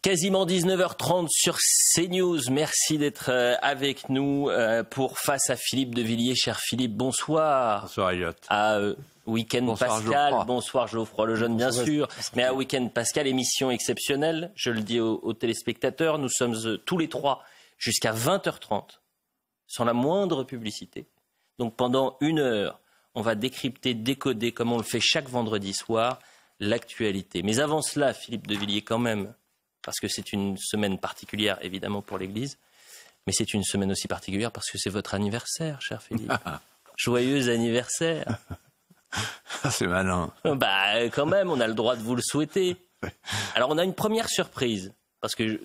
Quasiment 19h30 sur CNews. Merci d'être euh, avec nous euh, pour Face à Philippe de Villiers. Cher Philippe, bonsoir. Bonsoir, Elliot. À euh, Week-end Pascal. Geoffroy. Bonsoir, Geoffroy Lejeune, bien sûr. Mais à Week-end Pascal, émission exceptionnelle. Je le dis aux, aux téléspectateurs, nous sommes tous les trois jusqu'à 20h30 sans la moindre publicité. Donc pendant une heure, on va décrypter, décoder, comme on le fait chaque vendredi soir, l'actualité. Mais avant cela, Philippe de Villiers, quand même, parce que c'est une semaine particulière, évidemment, pour l'Église, mais c'est une semaine aussi particulière parce que c'est votre anniversaire, cher Philippe. Joyeux anniversaire C'est malin. Bah, quand même, on a le droit de vous le souhaiter. Alors, on a une première surprise, parce que,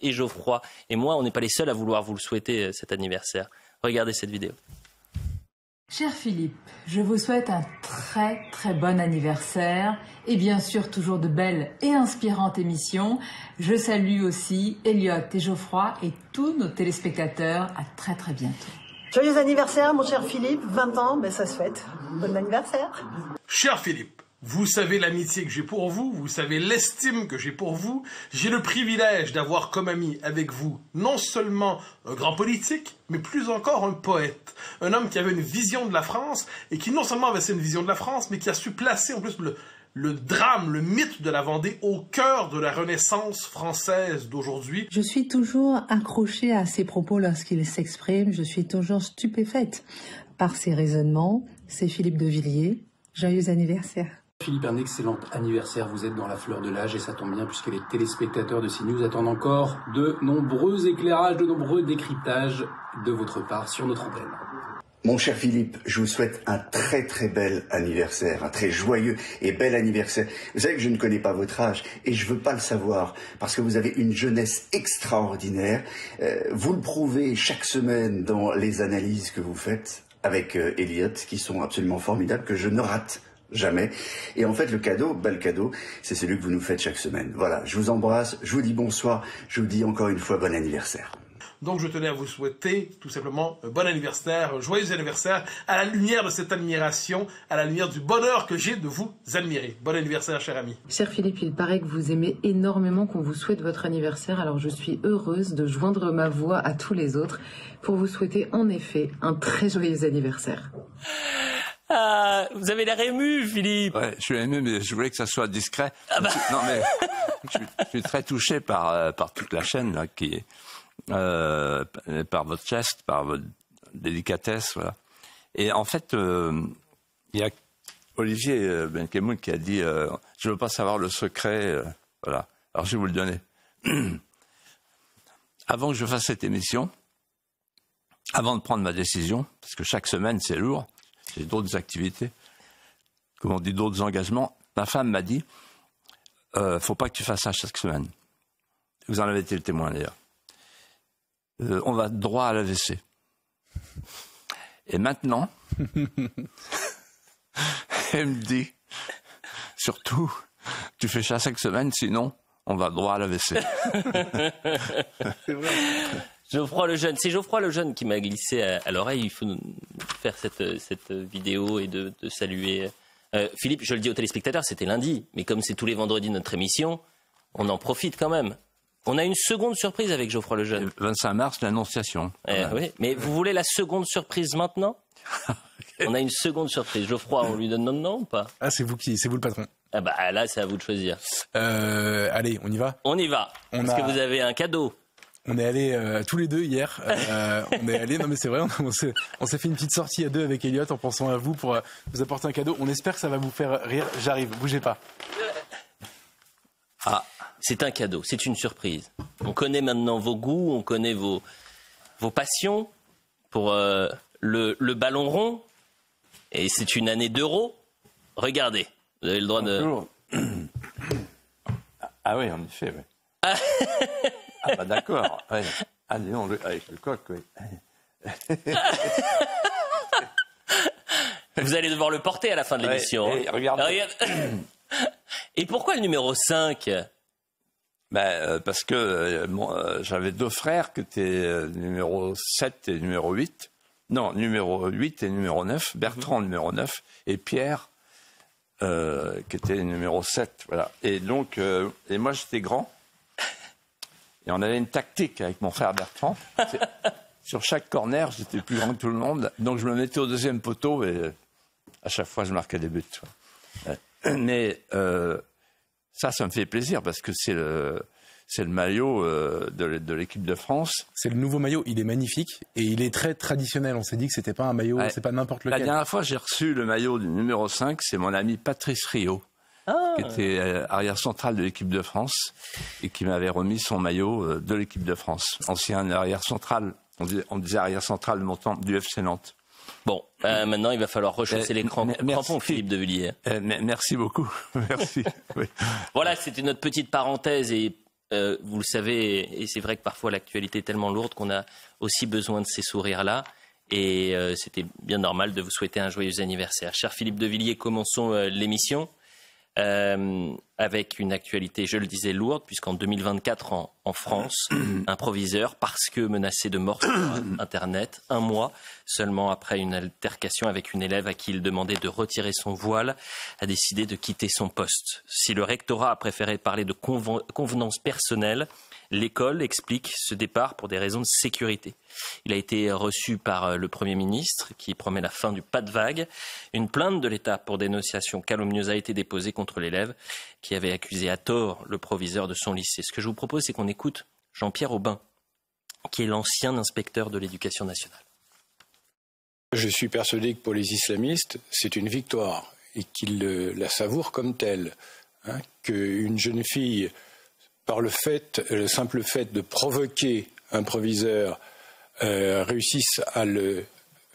et Geoffroy et moi, on n'est pas les seuls à vouloir vous le souhaiter, euh, cet anniversaire. Regardez cette vidéo. Cher Philippe, je vous souhaite un très très bon anniversaire et bien sûr toujours de belles et inspirantes émissions. Je salue aussi Elliot et Geoffroy et tous nos téléspectateurs. À très très bientôt. Joyeux anniversaire mon cher Philippe, 20 ans, ben ça se fête. Bon anniversaire. Cher Philippe, vous savez l'amitié que j'ai pour vous, vous savez l'estime que j'ai pour vous. J'ai le privilège d'avoir comme ami avec vous non seulement un grand politique, mais plus encore un poète. Un homme qui avait une vision de la France et qui non seulement avait une vision de la France, mais qui a su placer en plus le, le drame, le mythe de la Vendée au cœur de la Renaissance française d'aujourd'hui. Je suis toujours accrochée à ses propos lorsqu'il s'exprime. Je suis toujours stupéfaite par ses raisonnements. C'est Philippe de Villiers. Joyeux anniversaire. Philippe, un excellent anniversaire. Vous êtes dans la fleur de l'âge et ça tombe bien puisque les téléspectateurs de CNews attendent encore de nombreux éclairages, de nombreux décryptages de votre part sur notre antenne. Mon cher Philippe, je vous souhaite un très très bel anniversaire, un très joyeux et bel anniversaire. Vous savez que je ne connais pas votre âge et je veux pas le savoir parce que vous avez une jeunesse extraordinaire. Euh, vous le prouvez chaque semaine dans les analyses que vous faites avec euh, Elliot qui sont absolument formidables que je ne rate jamais. Et en fait, le cadeau, bel bah, cadeau, c'est celui que vous nous faites chaque semaine. Voilà, je vous embrasse, je vous dis bonsoir, je vous dis encore une fois bon anniversaire. Donc je tenais à vous souhaiter tout simplement euh, bon anniversaire, joyeux anniversaire, à la lumière de cette admiration, à la lumière du bonheur que j'ai de vous admirer. Bon anniversaire, cher ami. Cher Philippe, il paraît que vous aimez énormément qu'on vous souhaite votre anniversaire, alors je suis heureuse de joindre ma voix à tous les autres pour vous souhaiter en effet un très joyeux anniversaire. Ah, vous avez l'air ému, Philippe. je suis ému, mais je voulais que ça soit discret. Ah bah. Non, mais je, suis très touché par, euh, par toute la chaîne, là, qui, euh, par votre geste, par votre délicatesse. Et en fait, euh, il y a Olivier euh, Benkemoun qui a dit Je ne veux pas savoir le secret. voilà. Alors, je vais vous le donner. Avant que je fasse cette émission, avant de prendre ma décision, parce que chaque semaine, c'est lourd d'autres activités, comme on dit, d'autres engagements. Ma femme m'a dit, euh, faut pas que tu fasses ça chaque semaine. Vous en avez été le témoin d'ailleurs. Euh, on va droit à l'AVC. Et maintenant, elle me dit, surtout, tu fais ça chaque semaine, sinon on va droit à l'AVC. C'est vrai. Geoffroy Lejeune, c'est Geoffroy jeune qui m'a glissé à, l'oreille. Il faut faire cette, cette vidéo et de, saluer euh, Philippe. Je le dis aux téléspectateurs, c'était lundi, mais comme c'est tous les vendredis notre émission, on en profite quand même. On a une seconde surprise avec Geoffroy Lejeune. 25 mars, l'annonciation. Eh mais vous voulez la seconde surprise maintenant On a une seconde surprise. Geoffroy, on lui donne nom ou pas Ah, c'est vous qui, c'est vous le patron. Ah bah là, c'est à vous de choisir. Euh, allez, on y va. On y va. Est-ce que vous avez un cadeau. On est allés euh, tous les deux hier. Euh, on est allé. Non mais c'est vrai. On, s'est fait une petite sortie à deux avec Elliot en pensant à vous pour vous euh, apporter un cadeau. On espère que ça va vous faire rire. J'arrive. Bougez pas. Ah, c'est un cadeau. C'est une surprise. On connaît maintenant vos goûts. On connaît vos vos passions pour le, le ballon rond. Et c'est une année d'euros. Regardez. Vous avez le droit de. Ah oui, en effet. Oui. Ah, bah, d'accord. Allez, on le, avec le coq, oui. Vous allez devoir le porter à la fin de l'émission. Ouais, hein. euh, et, pourquoi le numéro 5 ben, bah, euh, parce que euh, j'avais deux frères qui étaient numéro 7 et numéro 8. Non, numéro 8 et numéro 9. Mhm. Bertrand, numéro 9. Et Pierre, qui était numéro 7. Voilà. Et donc, et moi, j'étais grand. Et on avait une tactique avec mon frère Bertrand. Sur chaque corner, j'étais plus grand que tout le monde. Donc je me mettais au deuxième poteau et euh, à chaque fois, je marquais des buts. Mais euh, ça, ça me fait plaisir parce que c'est le, maillot euh, de, l'équipe de France. C'est le nouveau maillot, il est magnifique et il est très traditionnel. On s'est dit que c'était pas un maillot, c'est pas n'importe lequel. La dernière fois, j'ai reçu le maillot du numéro 5, c'est mon ami Patrice Rio qui ah. était euh, arrière central de l'équipe de France et qui m'avait remis son maillot euh, de l'équipe de France. Ancien arrière central, on disait, on disait arrière central montant du FC Nantes. Bon, euh, maintenant il va falloir rechausser les crampons, Philippe de Villiers. merci beaucoup, merci. Voilà, c'était notre petite parenthèse et vous le savez, et c'est vrai que parfois l'actualité est tellement lourde qu'on a aussi besoin de ces sourires-là. Et c'était bien normal de vous souhaiter un joyeux anniversaire. Cher Philippe de Villiers, commençons l'émission. Euh, avec une actualité, je le disais, lourde, puisqu'en 2024, en, en, France, un proviseur, parce que menacé de mort sur Internet, un mois seulement après une altercation avec une élève à qui il demandait de retirer son voile, a décidé de quitter son poste. Si le rectorat a préféré parler de convenance personnelle, L'école explique ce départ pour des raisons de sécurité. Il a été reçu par euh, le Premier ministre qui promet la fin du pas de vague. Une plainte de l'État pour dénonciation calomnieuse a été déposée contre l'élève qui avait accusé à tort le proviseur de son lycée. Ce que je vous propose, c'est qu'on écoute Jean-Pierre Aubin, qui est l'ancien inspecteur de l'éducation nationale. Je suis persuadé que pour les islamistes, c'est une victoire et qu'ils euh, la savourent comme telle. Hein, Qu'une jeune fille par le fait, le simple fait de provoquer un proviseur euh, réussissent à le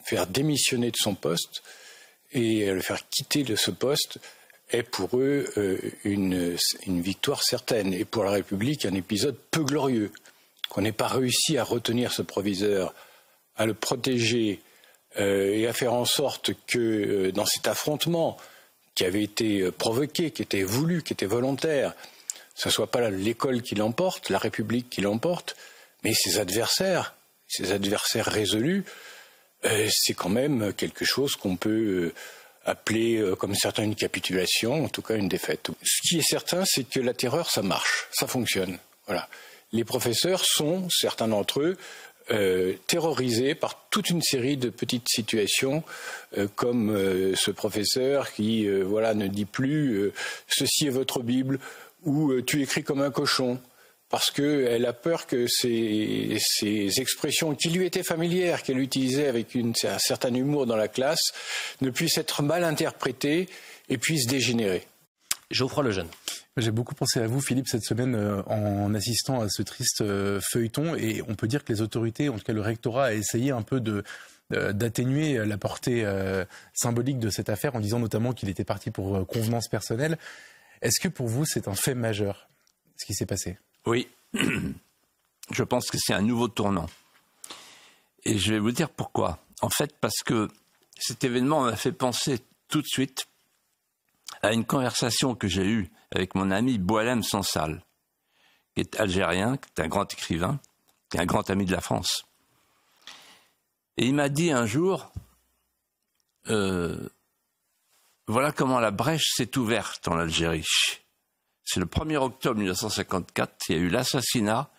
faire démissionner de son poste et à le faire quitter de ce poste est pour eux euh, une, victoire certaine et pour la République un épisode peu glorieux. Qu'on n'ait pas réussi à retenir ce proviseur, à le protéger euh, et à faire en sorte que dans cet affrontement qui avait été provoqué, qui était voulu, qui était volontaire, ce ne soit pas l'école qui l'emporte, la République qui l'emporte, mais ses adversaires, ses adversaires résolus, euh, c'est quand même quelque chose qu'on peut euh, appeler, euh, comme certains, une capitulation, en tout cas une défaite. Ce qui est certain, c'est que la terreur, ça marche, ça fonctionne. Voilà. Les professeurs sont, certains d'entre eux, terrorisés par toute une série de petites situations, comme ce professeur qui voilà ne dit plus ceci est votre Bible ou euh, tu écris comme un cochon parce qu'elle a peur que ces, expressions qui lui étaient familières, qu'elle utilisait avec un certain humour dans la classe, ne puissent être mal interprétées et puissent dégénérer. Geoffroy Lejeune. J'ai beaucoup pensé à vous, Philippe, cette semaine euh, en assistant à ce triste euh, feuilleton. Et on peut dire que les autorités, en tout cas le rectorat, a essayé un peu de, d'atténuer la portée symbolique de cette affaire en disant notamment qu'il était parti pour convenance personnelle. Est-ce que pour vous, c'est un fait majeur, ce qui s'est passé Oui. Je pense que c'est un nouveau tournant. Et je vais vous dire pourquoi. En fait, parce que cet événement m'a fait penser tout de suite à une conversation que j'ai eue avec mon ami Boalem Sansal, qui est algérien, qui est un grand écrivain, qui est un grand ami de la France. Et il m'a dit un jour, euh, voilà comment la brèche s'est ouverte en Algérie. C'est le 1er octobre 1954, il y a eu l'assassinat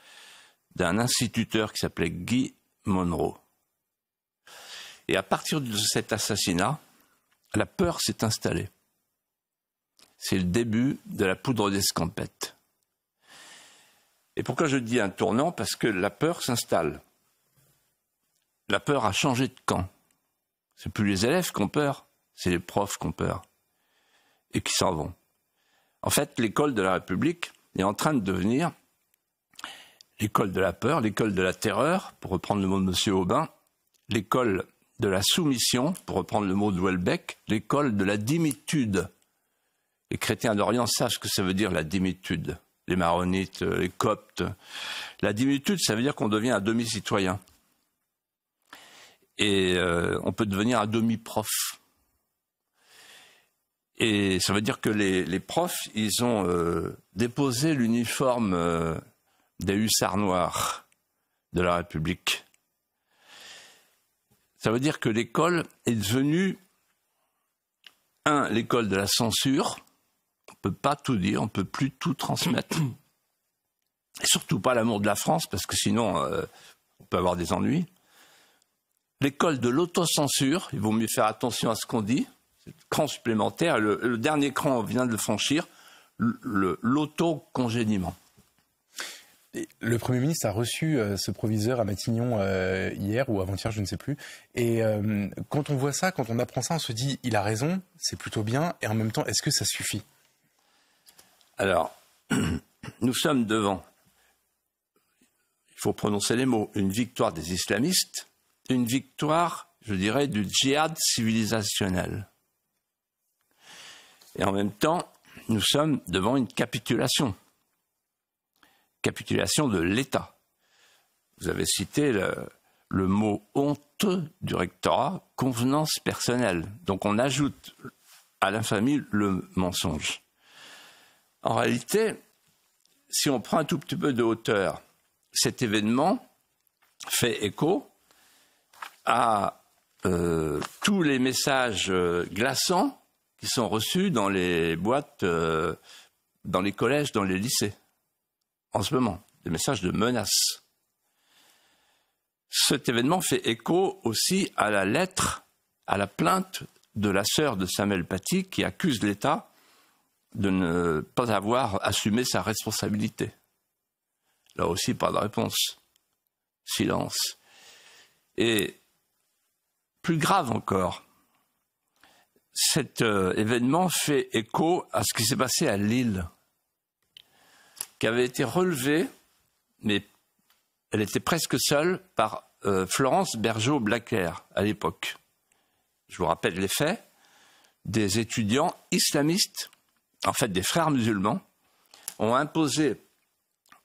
d'un instituteur qui s'appelait Guy Monroe. Et à partir de cet assassinat, la peur s'est installée. C'est le début de la poudre d'escampette. Et pourquoi je dis un tournant Parce que la peur s'installe. La peur a changé de camp. C'est plus les élèves qui ont peur, c'est les profs qu'on peur et qui s'en vont. En fait, l'école de la République est en train de devenir l'école de la peur, l'école de la terreur, pour reprendre le mot de M. Aubin, l'école de la soumission, pour reprendre le mot de Welbeck, l'école de la dimitude. Les chrétiens d'Orient savent ce que ça veut dire la dimitude. Les maronites, les coptes. La dimitude, ça veut dire qu'on devient un demi-citoyen. Et euh, on peut devenir un demi-prof. Et ça veut dire que les, profs, ils ont euh, déposé l'uniforme euh, des hussards noirs de la République. Ça veut dire que l'école est devenue, un, l'école de la censure. On ne peut pas tout dire, on ne peut plus tout transmettre. Et surtout pas l'amour de la France, parce que sinon, euh, on peut avoir des ennuis. L'école de l'autocensure, il vaut mieux faire attention à ce qu'on dit cran supplémentaire. Le, dernier cran vient de le franchir, l'autocongéniement. Le Premier ministre a reçu euh, ce proviseur à Matignon euh, hier ou avant-hier, je ne sais plus. Et euh, quand on voit ça, quand on apprend ça, on se dit il a raison, c'est plutôt bien. Et en même temps, est-ce que ça suffit Alors, nous sommes devant, il faut prononcer les mots, une victoire des islamistes, une victoire, je dirais, du djihad civilisationnel. Et en même temps, nous sommes devant une capitulation. Capitulation de l'État. Vous avez cité le, mot honteux du rectorat, convenance personnelle. Donc on ajoute à l'infamie le mensonge. En réalité, si on prend un tout petit peu de hauteur, cet événement fait écho à euh, tous les messages euh, glaçants sont reçus dans les boîtes, euh, dans les collèges, dans les lycées, en ce moment, des messages de menace. Cet événement fait écho aussi à la lettre, à la plainte de la sœur de Samuel Paty qui accuse l'État de ne pas avoir assumé sa responsabilité. Là aussi, pas de réponse. Silence. Et plus grave encore, cet euh, événement fait écho à ce qui s'est passé à Lille, qui avait été relevé, mais elle était presque seule, par euh, Florence Bergeau-Blaquer à l'époque. Je vous rappelle les faits des étudiants islamistes, en fait des frères musulmans, ont imposé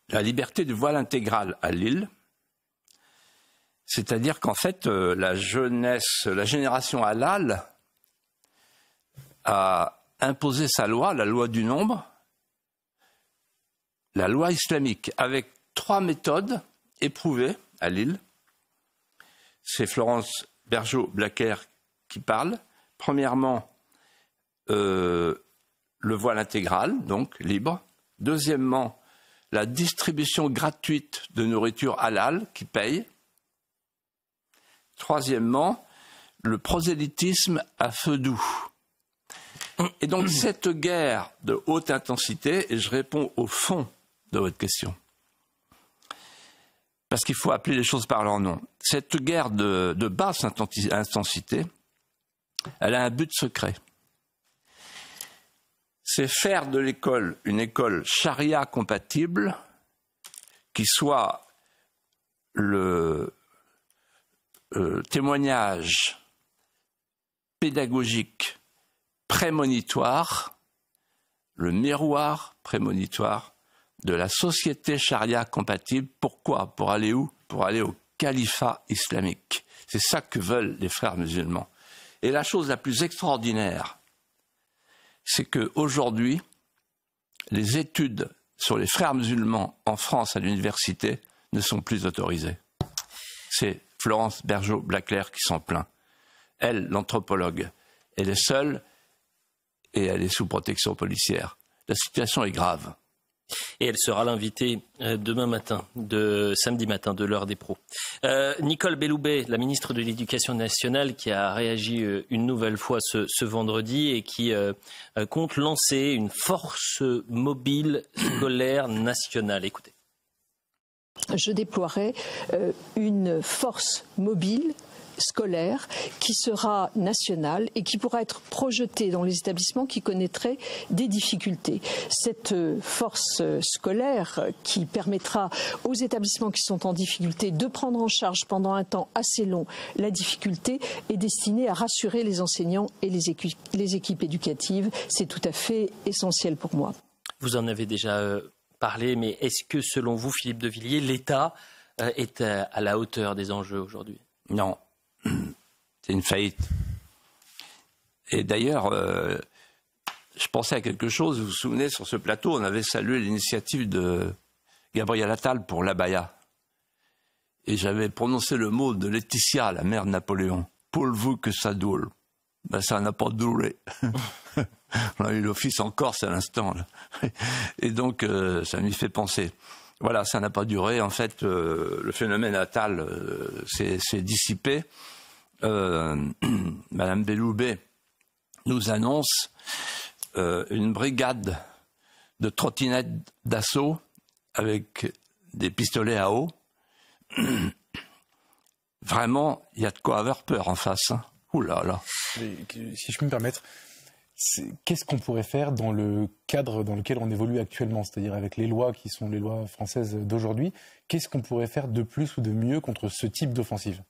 la liberté du voile intégral à Lille. C'est-à-dire qu'en fait, euh, la jeunesse, la génération halal a imposé sa loi, la loi du nombre, la loi islamique, avec trois méthodes éprouvées à Lille. C'est Florence Bergeau-Blaquer qui parle. Premièrement, euh, le voile intégral, donc libre. Deuxièmement, la distribution gratuite de nourriture halal qui paye. Troisièmement, le prosélytisme à feu doux. Et donc cette guerre de haute intensité, et je réponds au fond de votre question, parce qu'il faut appeler les choses par leur nom, cette guerre de, basse intensité, elle a un but secret. C'est faire de l'école une école charia compatible qui soit le euh, témoignage pédagogique prémonitoire, le miroir prémonitoire de la société charia compatible. Pourquoi Pour aller où Pour aller au califat islamique. C'est ça que veulent les frères musulmans. Et la chose la plus extraordinaire, c'est qu'aujourd'hui, les études sur les frères musulmans en France à l'université ne sont plus autorisées. C'est Florence Bergeau-Blaclair qui s'en plaint. Elle, l'anthropologue, elle est seule et elle est sous protection policière. La situation est grave. Et elle sera l'invitée euh, demain matin, de, samedi matin, de l'heure des pros. Euh, Nicole Belloubet, la ministre de l'Éducation nationale, qui a réagi euh, une nouvelle fois ce, vendredi et qui compte lancer une force mobile scolaire nationale. Écoutez. Je déploierai une force mobile scolaire qui sera nationale et qui pourra être projetée dans les établissements qui connaîtraient des difficultés. Cette euh, force euh, scolaire qui permettra aux établissements qui sont en difficulté de prendre en charge pendant un temps assez long la difficulté est destinée à rassurer les enseignants et les équipes, les équipes éducatives. C'est tout à fait essentiel pour moi. Vous en avez déjà euh, parlé, mais est-ce que selon vous, Philippe de Villiers, l'État est à la hauteur des enjeux aujourd'hui Non, C'est une faillite. Et d'ailleurs, euh, je pensais à quelque chose. Vous vous souvenez, sur ce plateau, on avait salué l'initiative de Gabriel Attal pour l'Abaya. Et j'avais prononcé le mot de Laetitia, la mère de Napoléon. Pour vous que ça doule. Ben, ça n'a pas doulé. on a eu l'office en Corse à l'instant. Et donc, euh, ça m'y fait penser voilà, ça n'a pas duré. En fait, euh, le phénomène natal euh, s'est dissipé. Euh, Madame Belloubet nous annonce une brigade de trottinettes d'assaut avec des pistolets à eau. Vraiment, il y a de quoi avoir peur en face. Hein. Ouh là là. si je peux me permettre, qu'est-ce qu'on pourrait faire dans le cadre dans lequel on évolue actuellement, c'est-à-dire avec les lois qui sont les lois françaises d'aujourd'hui, qu'est-ce qu'on pourrait faire de plus ou de mieux contre ce type d'offensive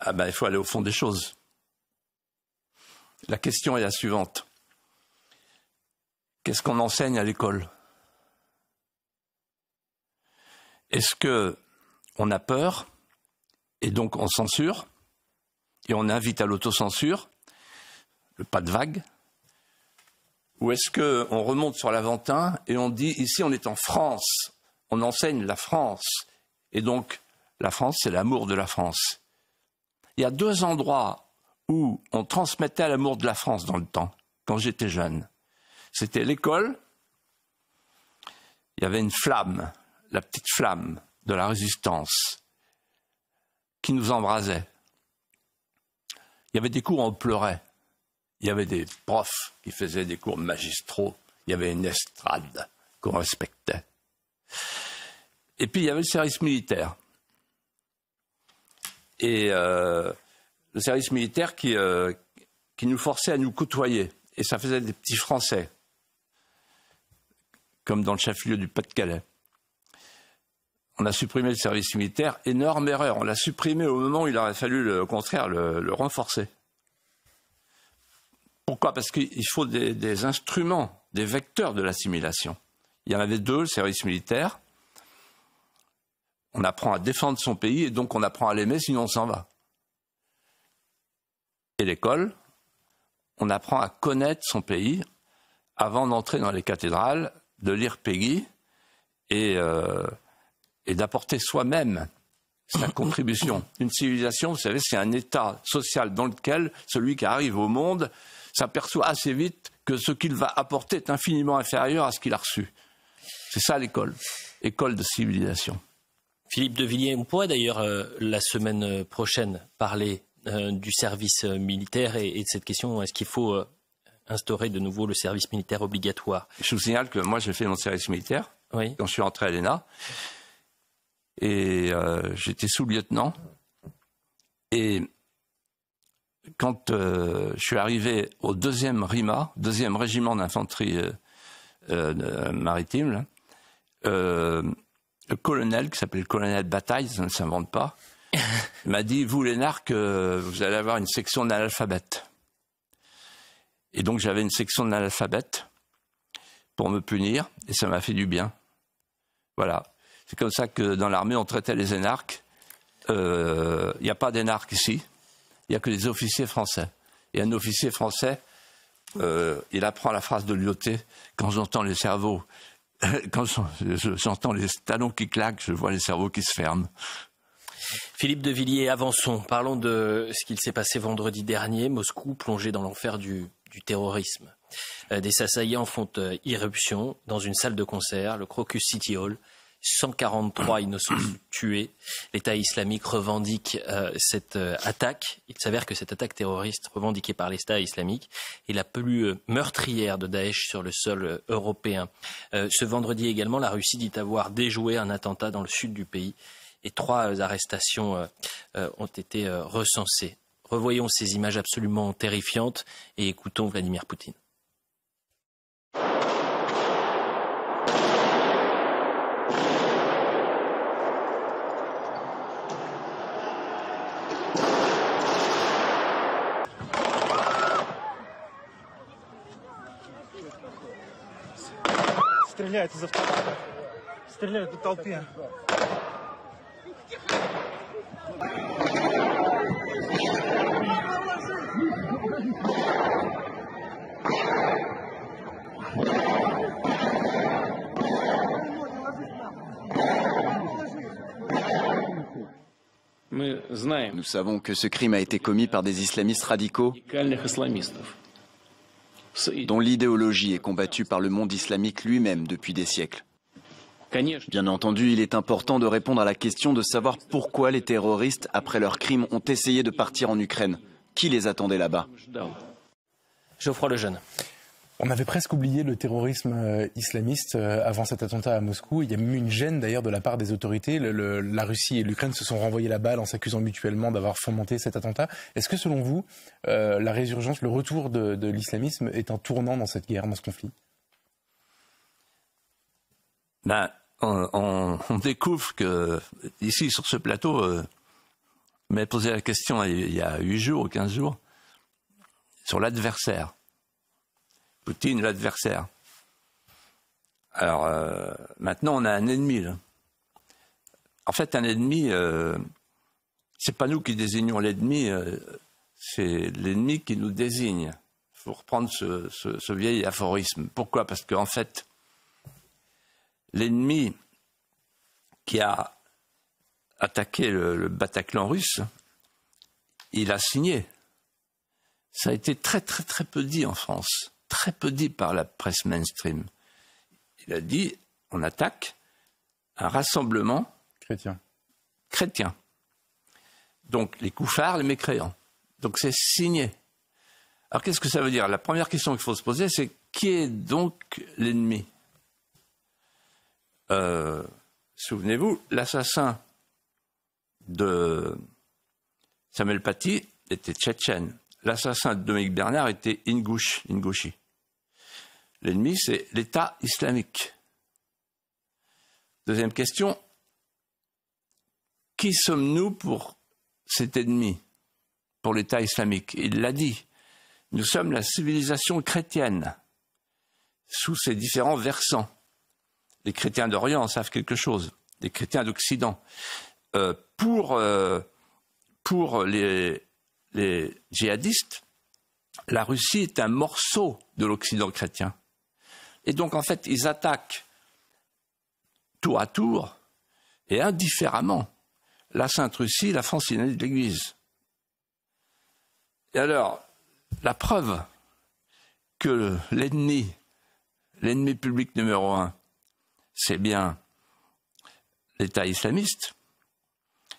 ah ben, Il faut aller au fond des choses. La question est la suivante. Qu'est-ce qu'on enseigne à l'école Est-ce que on a peur et donc on censure et on invite à l'autocensure pas de vague Ou est-ce qu'on remonte sur l'Aventin et on dit ici on est en France, on enseigne la France Et donc la France, c'est l'amour de la France. Il y a deux endroits où on transmettait l'amour de la France dans le temps, quand j'étais jeune. C'était l'école, il y avait une flamme, la petite flamme de la résistance qui nous embrasait. Il y avait des cours où on pleurait. Il y avait des profs qui faisaient des cours magistraux. Il y avait une estrade qu'on respectait. Et puis, il y avait le service militaire. Et euh, le service militaire euh, qui, nous forçait à nous côtoyer. Et ça faisait des petits Français, comme dans le chef-lieu du Pas-de-Calais. On a supprimé le service militaire, énorme erreur. On l'a supprimé au moment où il aurait fallu, le, au contraire, le renforcer. Pourquoi Parce qu'il faut des, instruments, des vecteurs de l'assimilation. Il y en avait deux, le service militaire. On apprend à défendre son pays et donc on apprend à l'aimer, sinon on s'en va. Et l'école, on apprend à connaître son pays avant d'entrer dans les cathédrales, de lire Peggy et, euh, et d'apporter soi-même sa contribution. Une civilisation, vous savez, c'est un état social dans lequel celui qui arrive au monde s'aperçoit assez vite que ce qu'il va apporter est infiniment inférieur à ce qu'il a reçu. C'est ça l'école, école de civilisation. Philippe de Villiers, on pourrait d'ailleurs euh, la semaine euh, prochaine parler euh, du service militaire et, de cette question, est-ce qu'il faut instaurer de nouveau le service militaire obligatoire Je vous signale que moi j'ai fait mon service militaire oui. quand je suis entré à l'ENA et j'étais sous-lieutenant et quand euh, je suis arrivé au deuxième RIMA, deuxième régiment d'infanterie euh, euh, maritime, le colonel qui s'appelle colonel Bataille, ça ne s'invente pas, m'a dit vous les vous allez avoir une section d'analphabète. Et donc j'avais une section d'analphabète pour me punir et ça m'a fait du bien. Voilà. C'est comme ça que dans l'armée on traitait les énarques. Il n'y a pas d'énarques ici il n'y a que les officiers français. Et un officier français, euh, il apprend la phrase de Lyoté quand j'entends les cerveaux, quand j'entends les talons qui claquent, je vois les cerveaux qui se ferment. Philippe de Villiers, avançons. Parlons de ce qu'il s'est passé vendredi dernier. Moscou plongé dans l'enfer du, du, terrorisme. Euh, des assaillants font euh, irruption dans une salle de concert, le Crocus City Hall. 143 innocents tués. L'État islamique revendique euh, cette euh, attaque. Il s'avère que cette attaque terroriste revendiquée par l'État islamique est la plus euh, meurtrière de Daesh sur le sol européen. ce vendredi également, la Russie dit avoir déjoué un attentat dans le sud du pays et trois arrestations ont été recensées. Revoyons ces images absolument terrifiantes et écoutons Vladimir Poutine. Nous savons que ce crime a été commis par des islamistes radicaux dont l'idéologie est combattue par le monde islamique lui-même depuis des siècles. Bien entendu, il est important de répondre à la question de savoir pourquoi les terroristes, après leurs crimes, ont essayé de partir en Ukraine. Qui les attendait là-bas Geoffroy Lejeune. On avait presque oublié le terrorisme euh, islamiste euh, avant cet attentat à Moscou. Il y a même une gêne d'ailleurs de la part des autorités. la Russie et l'Ukraine se sont renvoyés la balle en s'accusant mutuellement d'avoir fomenté cet attentat. Est-ce que selon vous, euh, la résurgence, le retour de, l'islamisme est un tournant dans cette guerre, dans ce conflit ben, on, découvre que ici sur ce plateau, on mais posé la question il y a 8 jours, 15 jours, sur l'adversaire. Poutine, l'adversaire. Alors euh, maintenant, on a un ennemi. En fait, un ennemi, euh, c'est pas nous qui désignons l'ennemi, euh, c'est l'ennemi qui nous désigne. Il faut reprendre ce, vieil aphorisme. Pourquoi Parce qu'en fait, l'ennemi qui a attaqué le, le Bataclan russe, il a signé. Ça a été très très très peu dit en France très peu dit par la presse mainstream. Il a dit on attaque un rassemblement chrétien. chrétien. Donc les couffards, les mécréants. Donc c'est signé. Alors qu'est-ce que ça veut dire La première question qu'il faut se poser, c'est qui est donc l'ennemi euh, Souvenez-vous, l'assassin de Samuel Paty était tchétchène. L'assassin de Dominique Bernard était ingouche, ingouchi. L'ennemi, c'est l'État islamique. Deuxième question, qui sommes-nous pour cet ennemi, pour l'État islamique Il l'a dit, nous sommes la civilisation chrétienne, sous ses différents versants. Les chrétiens d'Orient savent quelque chose, les chrétiens d'Occident. Euh, pour, euh, pour les, les djihadistes, la Russie est un morceau de l'Occident chrétien. Et donc, en fait, ils attaquent tour à tour et indifféremment la Sainte-Russie, la France, de l'Église. Et alors, la preuve que l'ennemi, l'ennemi public numéro un, c'est bien l'État islamiste,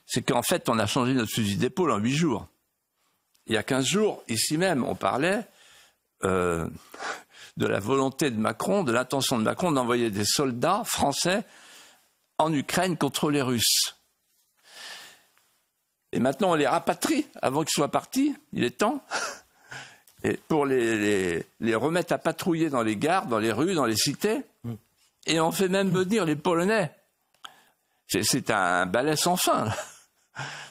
c'est qu'en fait, on a changé notre fusil d'épaule en huit jours. Il y a quinze jours, ici même, on parlait euh, de la volonté de Macron, de l'intention de Macron d'envoyer des soldats français en Ukraine contre les Russes. Et maintenant, on les rapatrie avant qu'ils soient partis. Il est temps. pour les, remettre à patrouiller dans les gares, dans les rues, dans les cités. Et on fait même venir les Polonais. C'est un balai sans fin.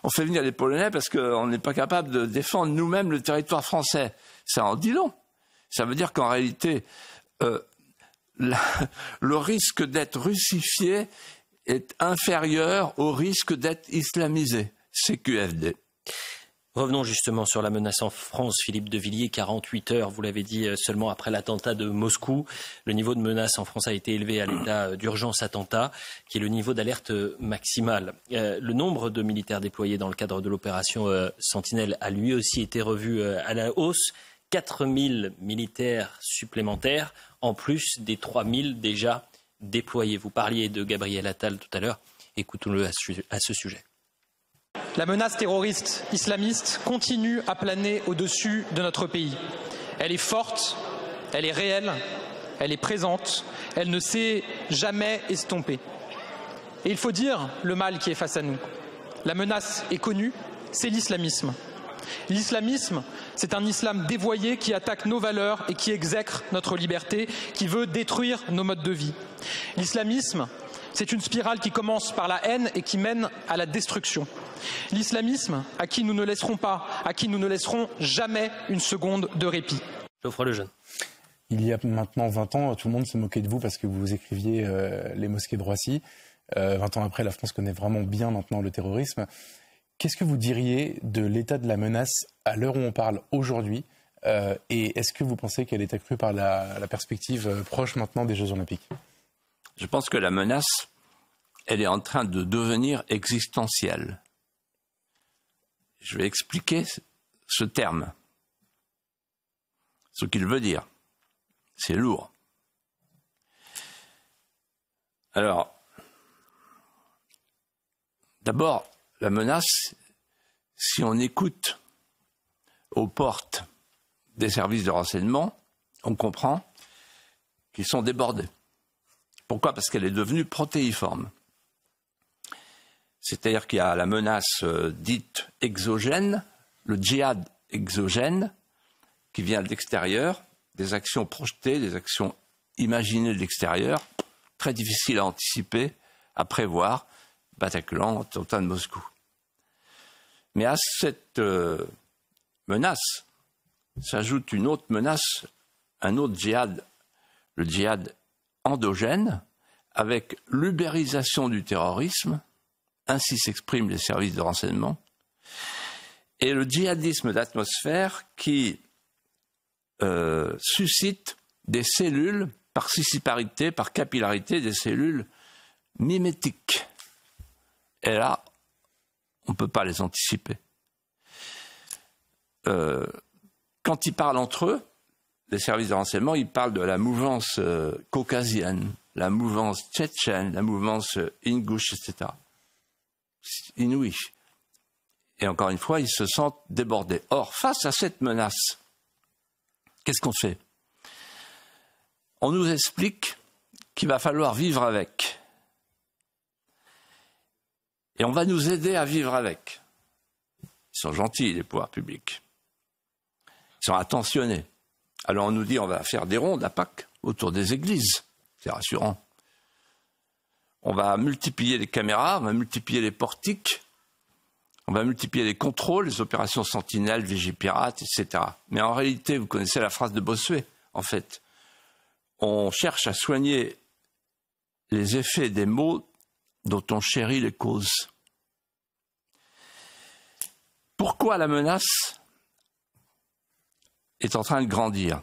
On fait venir les Polonais parce qu'on n'est pas capable de défendre nous-mêmes le territoire français. Ça en dit long. Ça veut dire qu'en réalité, euh, le risque d'être russifié est inférieur au risque d'être islamisé. CQFD. Revenons justement sur la menace en France. Philippe de Villiers, 48 heures, vous l'avez dit, euh, seulement après l'attentat de Moscou. Le niveau de menace en France a été élevé à l'état euh, d'urgence attentat, qui est le niveau d'alerte maximal. le nombre de militaires déployés dans le cadre de l'opération Sentinelle a lui aussi été revu à la hausse. 4000 militaires supplémentaires, en plus des 3000 déjà déployés. Vous parliez de Gabriel Attal tout à l'heure, écoutons-le à ce sujet. La menace terroriste islamiste continue à planer au-dessus de notre pays. Elle est forte, elle est réelle, elle est présente, elle ne s'est jamais estompée. Et il faut dire le mal qui est face à nous. La menace est connue, c'est l'islamisme. L'islamisme, c'est un islam dévoyé qui attaque nos valeurs et qui exècre notre liberté, qui veut détruire nos modes de vie. L'islamisme, c'est une spirale qui commence par la haine et qui mène à la destruction. L'islamisme, à qui nous ne laisserons pas, à qui nous ne laisserons jamais une seconde de répit. Il y a maintenant 20 ans, tout le monde se moquait de vous parce que vous écriviez euh, Les mosquées de Roissy. 20 euh, ans après, la France connaît vraiment bien maintenant le terrorisme. Qu'est-ce que vous diriez de l'état de la menace à l'heure où on parle aujourd'hui euh, Et est-ce que vous pensez qu'elle est accrue par la, la perspective euh, proche maintenant des Jeux Olympiques Je pense que la menace, elle est en train de devenir existentielle. Je vais expliquer ce terme, ce qu'il veut dire. C'est lourd. Alors, d'abord, la menace, si on écoute aux portes des services de renseignement, on comprend qu'ils sont débordés. Pourquoi Parce qu'elle est devenue protéiforme. C'est-à-dire qu'il y a la menace euh, dite exogène, le djihad exogène, qui vient de l'extérieur, des actions projetées, des actions imaginées de l'extérieur, très difficiles à anticiper, à prévoir, Bataclan, attentat de Moscou. Mais à cette euh, menace s'ajoute une autre menace, un autre djihad, le djihad endogène, avec l'ubérisation du terrorisme, ainsi s'expriment les services de renseignement, et le djihadisme d'atmosphère qui euh, suscite des cellules, par sissiparité, par capillarité, des cellules mimétiques. Et là, on ne peut pas les anticiper. Euh, quand ils parlent entre eux, les services de renseignement, ils parlent de la mouvance euh, caucasienne, la mouvance tchétchène, la mouvance euh, ingouche, etc. Inouïche. Et encore une fois, ils se sentent débordés. Or, face à cette menace, qu'est-ce qu'on fait On nous explique qu'il va falloir vivre avec et on va nous aider à vivre avec. Ils sont gentils, les pouvoirs publics. Ils sont attentionnés. Alors on nous dit on va faire des rondes à Pâques autour des églises. C'est rassurant. On va multiplier les caméras, on va multiplier les portiques, on va multiplier les contrôles, les opérations sentinelles, Vigipirate, etc. Mais en réalité, vous connaissez la phrase de Bossuet, en fait. On cherche à soigner les effets des mots dont on chérit les causes. Pourquoi la menace est en train de grandir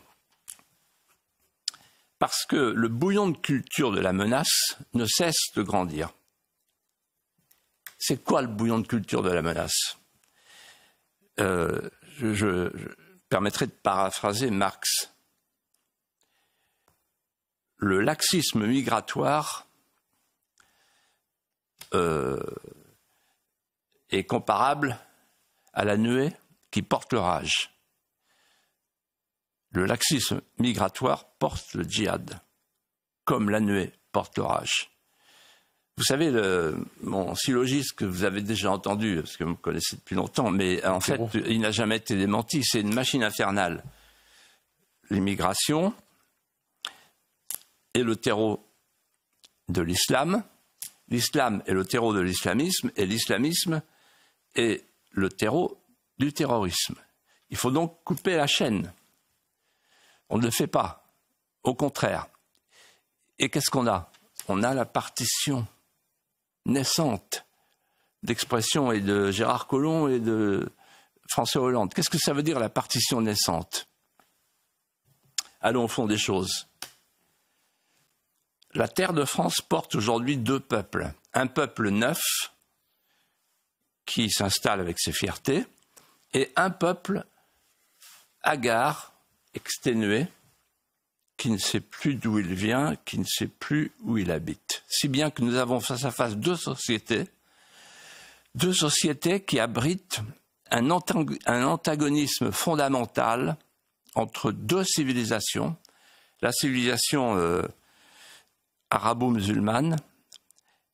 Parce que le bouillon de culture de la menace ne cesse de grandir. C'est quoi le bouillon de culture de la menace euh, je, je permettrai de paraphraser Marx. Le laxisme migratoire euh, est comparable à la nuée qui porte le rage Le laxisme migratoire porte le djihad, comme la nuée porte le rage Vous savez, mon syllogisme que vous avez déjà entendu, parce que vous me connaissez depuis longtemps, mais euh, en fait, il n'a jamais été démenti, c'est une machine infernale. L'immigration et le terreau de l'islam, l'islam est le terreau de l'islamisme et l'islamisme est le terreau du terrorisme. Il faut donc couper la chaîne. On ne le fait pas. Au contraire. Et qu'est-ce qu'on a On a la partition naissante d'expression et de Gérard Collomb et de François Hollande. Qu'est-ce que ça veut dire la partition naissante Allons au fond des choses. La terre de France porte aujourd'hui deux peuples. Un peuple neuf qui s'installe avec ses fiertés et un peuple hagard, exténué, qui ne sait plus d'où il vient, qui ne sait plus où il habite. Si bien que nous avons face à face deux sociétés, deux sociétés qui abritent un, antagonisme fondamental entre deux civilisations, la civilisation euh, arabo-musulmane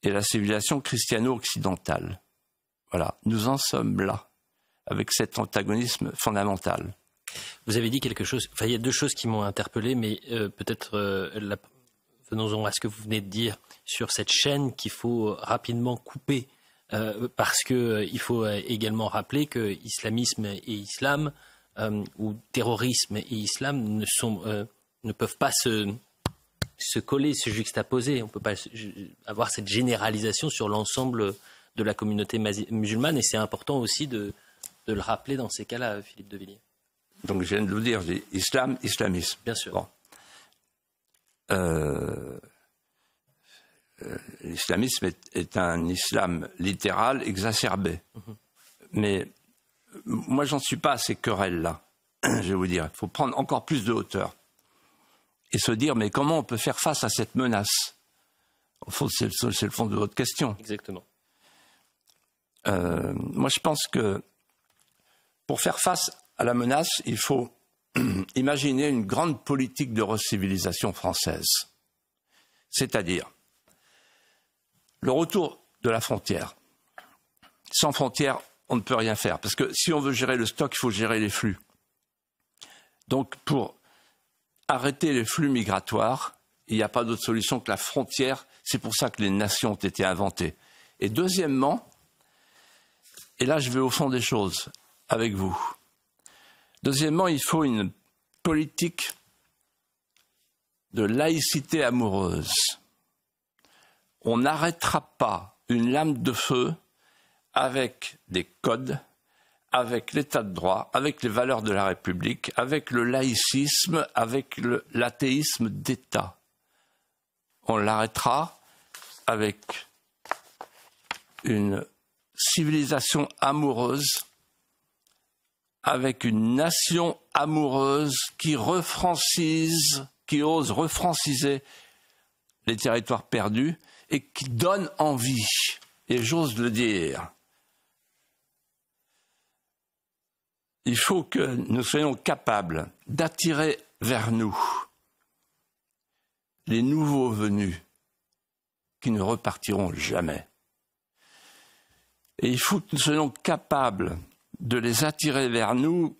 et la civilisation christiano-occidentale. Voilà, nous en sommes là, avec cet antagonisme fondamental. Vous avez dit quelque chose, enfin il y a deux choses qui m'ont interpellé, mais euh, peut-être euh, venons-en à ce que vous venez de dire sur cette chaîne qu'il faut rapidement couper, euh, parce parce qu'il faut également rappeler que islamisme et islam, ou terrorisme et islam, ne, sont, ne peuvent pas se se coller, se juxtaposer. On ne peut pas avoir cette généralisation sur l'ensemble de la communauté musulmane. Et c'est important aussi de, le rappeler dans ces cas-là, Philippe de Donc je viens de vous dire, islam, islamisme. Bien sûr. Euh, euh, l'islamisme est, un islam littéral exacerbé. Mm-hmm. Mais euh, moi, j'en suis pas à ces querelles-là. je vais vous dire, il faut prendre encore plus de hauteur et se dire mais comment on peut faire face à cette menace c'est le, fond de votre question. Exactement. Euh, moi, je pense que pour faire face à la menace, il faut imaginer une grande politique de recivilisation française. C'est-à-dire le retour de la frontière. Sans frontière, on ne peut rien faire. Parce que si on veut gérer le stock, il faut gérer les flux. Donc, pour arrêter les flux migratoires, il n'y a pas d'autre solution que la frontière. C'est pour ça que les nations ont été inventées. Et deuxièmement, et là je vais au fond des choses avec vous, deuxièmement, il faut une politique de laïcité amoureuse. On n'arrêtera pas une lame de feu avec des codes avec l'état de droit, avec les valeurs de la République, avec le laïcisme, avec l'athéisme d'État. On l'arrêtera avec une civilisation amoureuse, avec une nation amoureuse qui refrancise, qui ose refranciser les territoires perdus et qui donne envie, et j'ose le dire, il faut que nous soyons capables d'attirer vers nous les nouveaux venus qui ne repartiront jamais. Et il faut que nous soyons capables de les attirer vers nous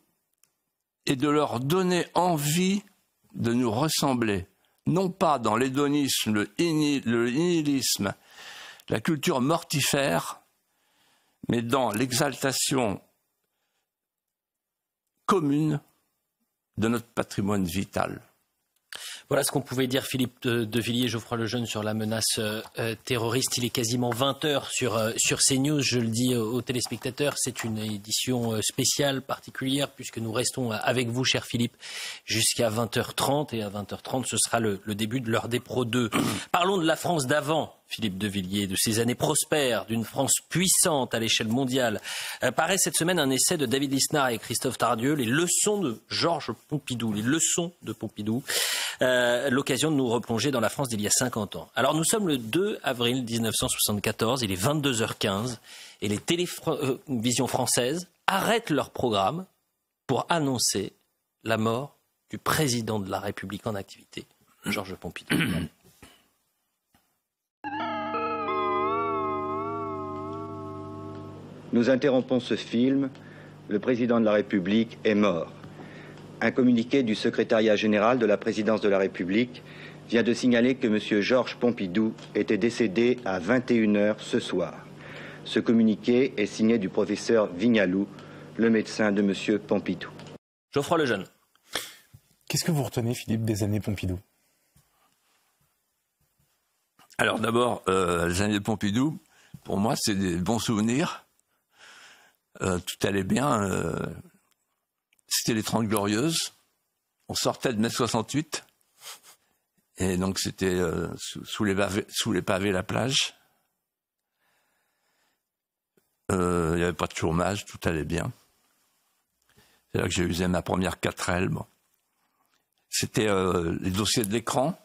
et de leur donner envie de nous ressembler, non pas dans l'hédonisme, le, nihilisme, la culture mortifère, mais dans l'exaltation commune de notre patrimoine vital. Voilà ce qu'on pouvait dire Philippe de Villiers, Geoffroy Lejeune sur la menace euh, euh, terroriste. Il est quasiment 20 heures euh, sur, CNews, je le dis aux téléspectateurs. C'est une édition spéciale, particulière, puisque nous restons avec vous, cher Philippe, jusqu'à 20h30. Et à 20h30, ce sera le, début de l'heure des Pro 2. Parlons de la France d'avant, Philippe de Villiers, de ces années prospères d'une France puissante à l'échelle mondiale. Euh, paraît cette semaine un essai de David Lisnard et Christophe Tardieu, Les leçons de Georges Pompidou, les leçons de Pompidou, euh, l'occasion de nous replonger dans la France d'il y a 50 ans. Alors nous sommes le 2 avril 1974, il est 22h15, et les télévisions euh, françaises arrêtent leur programme pour annoncer la mort du président de la République en activité, Georges Pompidou. Nous interrompons ce film. Le président de la République est mort. Un communiqué du secrétariat général de la présidence de la République vient de signaler que M. Georges Pompidou était décédé à 21h ce soir. Ce communiqué est signé du professeur Vignalou, le médecin de M. Pompidou. Geoffroy Lejeune. Qu'est-ce que vous retenez, Philippe, des années Pompidou Alors d'abord, euh, les années Pompidou, pour moi, c'est des bons souvenirs euh, tout allait bien. Euh, c'était les 30 Glorieuses. On sortait de mai 68. Et donc, c'était euh, sous, les pavés, sous la plage. Il n'y avait pas de chômage, tout allait bien. C'est là que j'ai usé ma première 4L. C'était les dossiers de l'écran.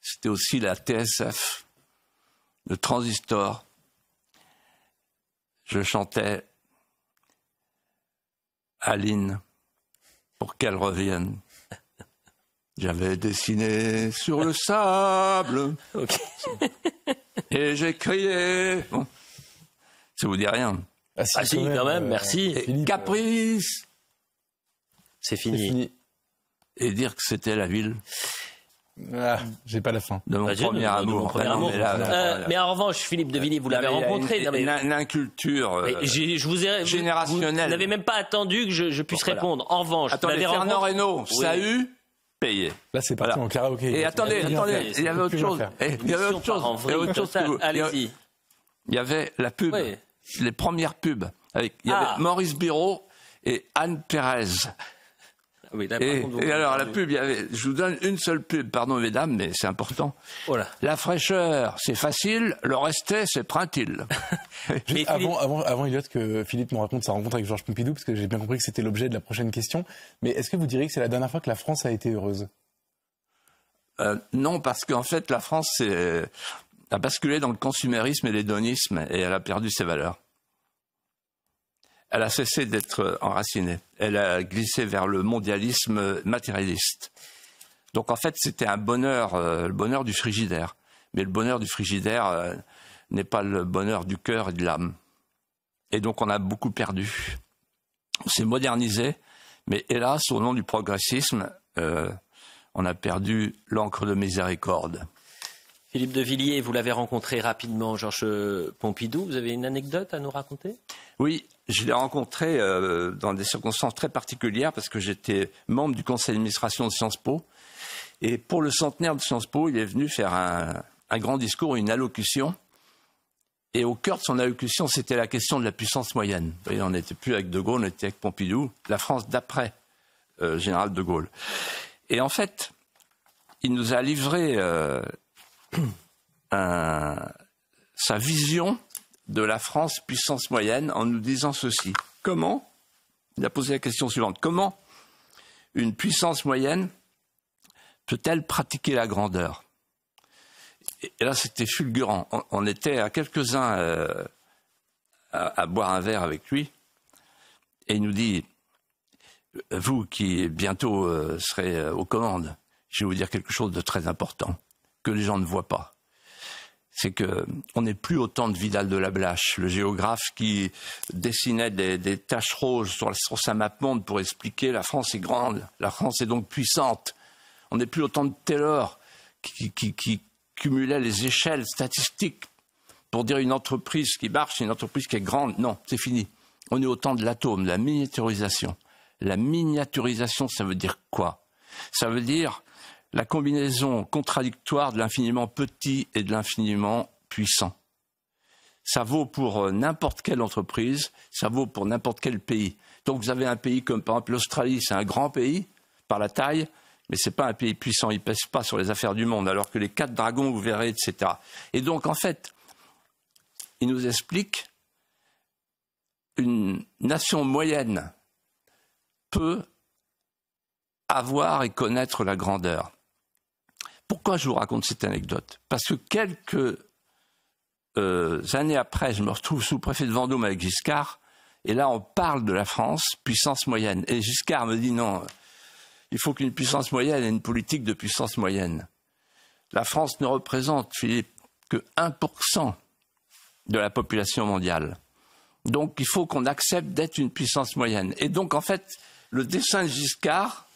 C'était aussi la TSF, le transistor, je chantais Aline pour qu'elle revienne. J'avais dessiné sur le sable et j'ai crié. Ça ça vous dit rien. Ah, ah, quand, même, euh, merci. caprice. C'est fini. Et dire que c'était la ville. Ah, J'ai pas la fin. De mon premier amour. Euh, mais, en revanche, Philippe de vous l'avez rencontré. L'inculture mais... Euh, je vous générationnelle. Vous, n'avez même pas attendu que je, puisse répondre. En revanche, attendez, Fernand Reynaud, ça a eu payé. Là, c'est parti en karaoké. Et attendez, il y avait autre chose. Il y avait eh, autre chose. Il y autre chose. Allez-y. Il y avait la pub, les premières pubs. il y avait ah. Maurice Biro et Anne Pérez. Oui, et, alors, la pub, je vous donne une seule pub, pardon mesdames, mais c'est important. Voilà. La fraîcheur, c'est facile, le rester, c'est printil. Avant, avant, avant, avant, Elliot, que Philippe nous raconte sa rencontre avec Georges Pompidou, parce que j'ai bien compris que c'était l'objet de la prochaine question, mais est-ce que vous diriez que c'est la dernière fois que la France a été heureuse euh, Non, parce qu'en fait, la France euh, a basculé dans le consumérisme et l'hédonisme, et elle a perdu ses valeurs elle a cessé d'être enracinée. Elle a glissé vers le mondialisme matérialiste. Donc en fait, c'était un bonheur, euh, le bonheur du frigidaire. Mais le bonheur du frigidaire euh, n'est pas le bonheur du cœur et de l'âme. Et donc on a beaucoup perdu. On s'est modernisé, mais hélas, au nom du progressisme, euh, on a perdu l'encre de miséricorde. Philippe de Villiers, vous l'avez rencontré rapidement, Georges Pompidou. Vous avez une anecdote à nous raconter Oui, je l'ai rencontré euh, dans des circonstances très particulières parce que j'étais membre du conseil d'administration de Sciences Po. Et pour le centenaire de Sciences Po, il est venu faire un, grand discours, une allocution. Et au cœur de son allocution, c'était la question de la puissance moyenne. Vous voyez, on n'était plus avec De Gaulle, on était avec Pompidou, la France d'après euh, Général De Gaulle. Et en fait, il nous a livré euh, un, sa vision de la France puissance moyenne en nous disant ceci. Comment Il a posé la question suivante. Comment une puissance moyenne peut-elle pratiquer la grandeur Et là, c'était fulgurant. On, était à quelques-uns euh, à, boire un verre avec lui. Et il nous dit, vous qui bientôt euh, serez euh, aux commandes, je vais vous dire quelque chose de très important que les gens ne voient pas c'est que on n'est plus autant de Vidal de la Blache, le géographe qui dessinait des, taches rouges sur, sa map monde pour expliquer la France est grande, la France est donc puissante. On n'est plus autant de Taylor qui, cumulait les échelles statistiques pour dire une entreprise qui marche, une entreprise qui est grande. Non, c'est fini. On est autant de l'atome, la miniaturisation. La miniaturisation, ça veut dire quoi Ça veut dire la combinaison contradictoire de l'infiniment petit et de l'infiniment puissant. Ça vaut pour euh, n'importe quelle entreprise, ça vaut pour n'importe quel pays. Donc vous avez un pays comme par exemple l'Australie, c'est un grand pays par la taille, mais ce n'est pas un pays puissant, il ne pèse pas sur les affaires du monde, alors que les quatre dragons, vous verrez, etc. Et donc en fait, il nous explique une nation moyenne peut avoir et connaître la grandeur. Pourquoi je vous raconte cette anecdote Parce que quelques euh, années après, je me retrouve sous préfet de Vendôme avec Giscard, et là on parle de la France, puissance moyenne. Et Giscard me dit non, il faut qu'une puissance moyenne ait une politique de puissance moyenne. La France ne représente, Philippe, que 1% de la population mondiale. Donc il faut qu'on accepte d'être une puissance moyenne. Et donc en fait, le dessin de Giscard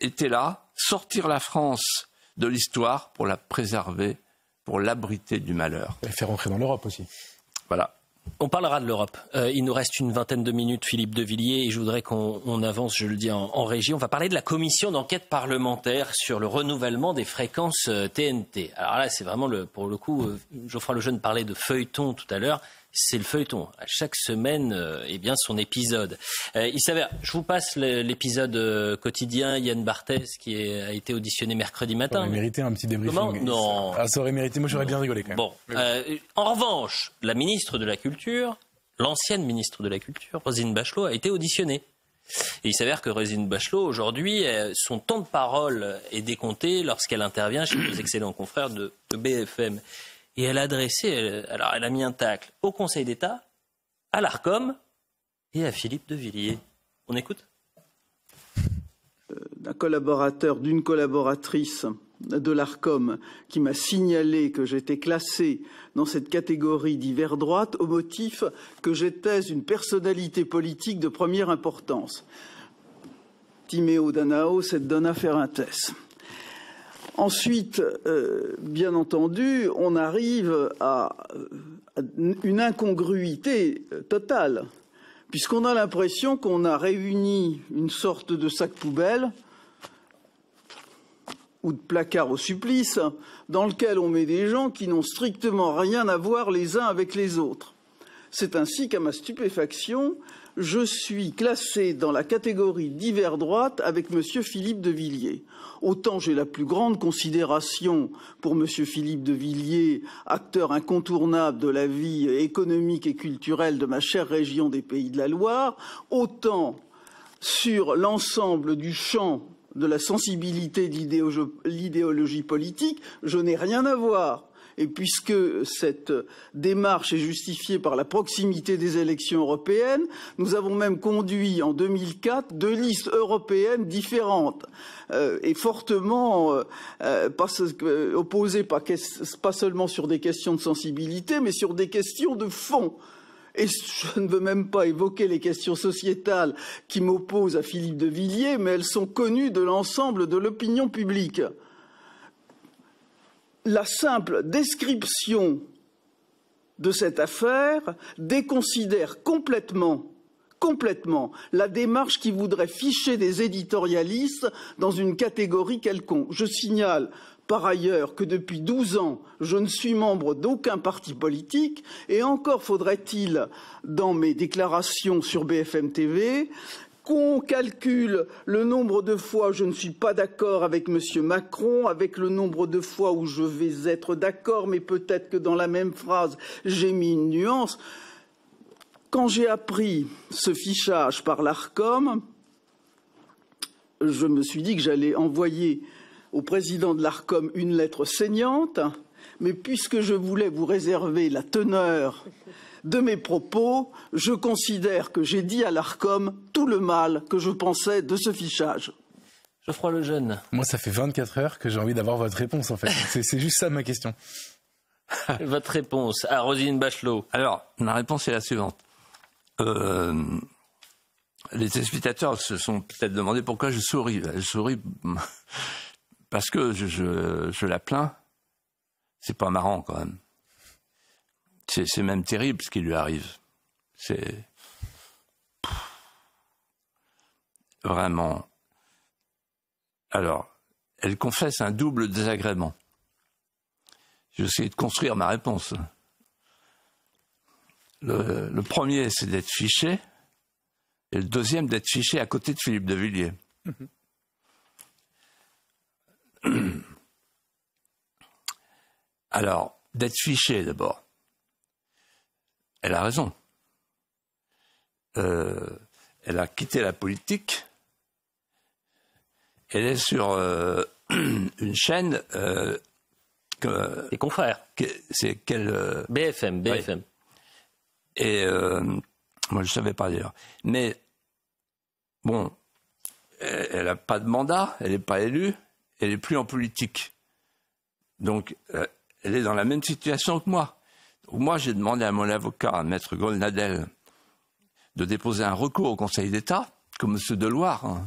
était là, sortir la France de l'histoire pour la préserver, pour l'abriter du malheur. Et faire rentrer dans l'Europe aussi. Voilà. On parlera de l'Europe. Euh, il nous reste une vingtaine de minutes, Philippe Devilliers, et je voudrais qu'on avance, je le dis en, régie. On va parler de la commission d'enquête parlementaire sur le renouvellement des fréquences TNT. Euh, Alors là, c'est vraiment, le, pour le coup, euh, Geoffroy Lejeune parlait de feuilleton tout à l'heure c'est le feuilleton. À chaque semaine, euh, eh bien, son épisode. Euh, il s'avère, je vous passe l'épisode euh, quotidien, Yann Barthès, qui a été auditionné mercredi matin. Ça aurait mérité un petit débriefing. Ah, ça aurait mérité, moi j'aurais bien rigolé quand même. Bon. en revanche, la ministre de la Culture, l'ancienne ministre de la Culture, Rosine Bachelot, a été auditionnée. Et il s'avère que Rosine Bachelot, aujourd'hui, son temps de parole est décompté lorsqu'elle intervient chez nos excellents confrères de BFM. Et elle a adressé, alors elle a mis un tacle au Conseil d'État, à l'ARCOM et à Philippe de Villiers. On écoute euh, D'un collaborateur, d'une collaboratrice de l'ARCOM qui m'a signalé que j'étais classé dans cette catégorie d'hiver droite au motif que j'étais une personnalité politique de première importance. Timéo Danao, cette donna test. Ensuite, euh, bien entendu, on arrive à une incongruité totale, puisqu'on a l'impression qu'on a réuni une sorte de sac poubelle ou de placard au supplice, dans lequel on met des gens qui n'ont strictement rien à voir les uns avec les autres. C'est ainsi qu'à ma stupéfaction, je suis classé dans la catégorie d'hiver droite avec M. Philippe de Villiers. Autant j'ai la plus grande considération pour M. Philippe de Villiers, acteur incontournable de la vie économique et culturelle de ma chère région des Pays de la Loire, autant sur l'ensemble du champ de la sensibilité de l'idéologie politique, je n'ai rien à voir et puisque cette démarche est justifiée par la proximité des élections européennes, nous avons même conduit en 2004 deux listes européennes différentes euh, et fortement euh, euh, opposées pas seulement sur des questions de sensibilité, mais sur des questions de fond. Et je ne veux même pas évoquer les questions sociétales qui m'opposent à Philippe de Villiers, mais elles sont connues de l'ensemble de l'opinion publique la simple description de cette affaire déconsidère complètement complètement la démarche qui voudrait ficher des éditorialistes dans une catégorie quelconque. Je signale par ailleurs que depuis 12 ans, je ne suis membre d'aucun parti politique et encore faudrait-il, dans mes déclarations sur BFM TV, qu'on calcule le nombre de fois où je ne suis pas d'accord avec M. Macron, avec le nombre de fois où je vais être d'accord, mais peut-être que dans la même phrase, j'ai mis une nuance. Quand j'ai appris ce fichage par l'ARCOM, je me suis dit que j'allais envoyer au président de l'ARCOM une lettre saignante, mais puisque je voulais vous réserver la teneur de mes propos, je considère que j'ai dit à l'ARCOM tout le mal que je pensais de ce fichage. Je le Lejeune. Moi, ça fait 24 heures que j'ai envie d'avoir votre réponse, en fait. C'est juste ça ma question. votre réponse à Rosine Bachelot. Alors, ma réponse est la suivante. Euh, les téléspectateurs se sont peut-être demandé pourquoi je souris. Je souris parce que je, je la plains. C'est pas marrant, quand même. C'est même terrible ce qui lui arrive. C'est vraiment. Alors, elle confesse un double désagrément. J'essaie de construire ma réponse. Le, premier, c'est d'être fiché, et le deuxième, d'être fiché à côté de Philippe de Villiers. Mhm. Alors, d'être fiché d'abord elle a raison. Euh, elle a quitté la politique. Elle est sur euh, une chaîne. Euh, que, Les confrères. c'est quelle. BFM, BFM. Et moi, je ne savais pas d'ailleurs. Mais bon, elle n'a pas de mandat, elle n'est pas élue, elle n'est plus en politique. Donc, elle est dans la même situation que moi. Moi, j'ai demandé à mon avocat, à Maître Golnadel, de déposer un recours au Conseil d'État, comme M. Deloire. Hein,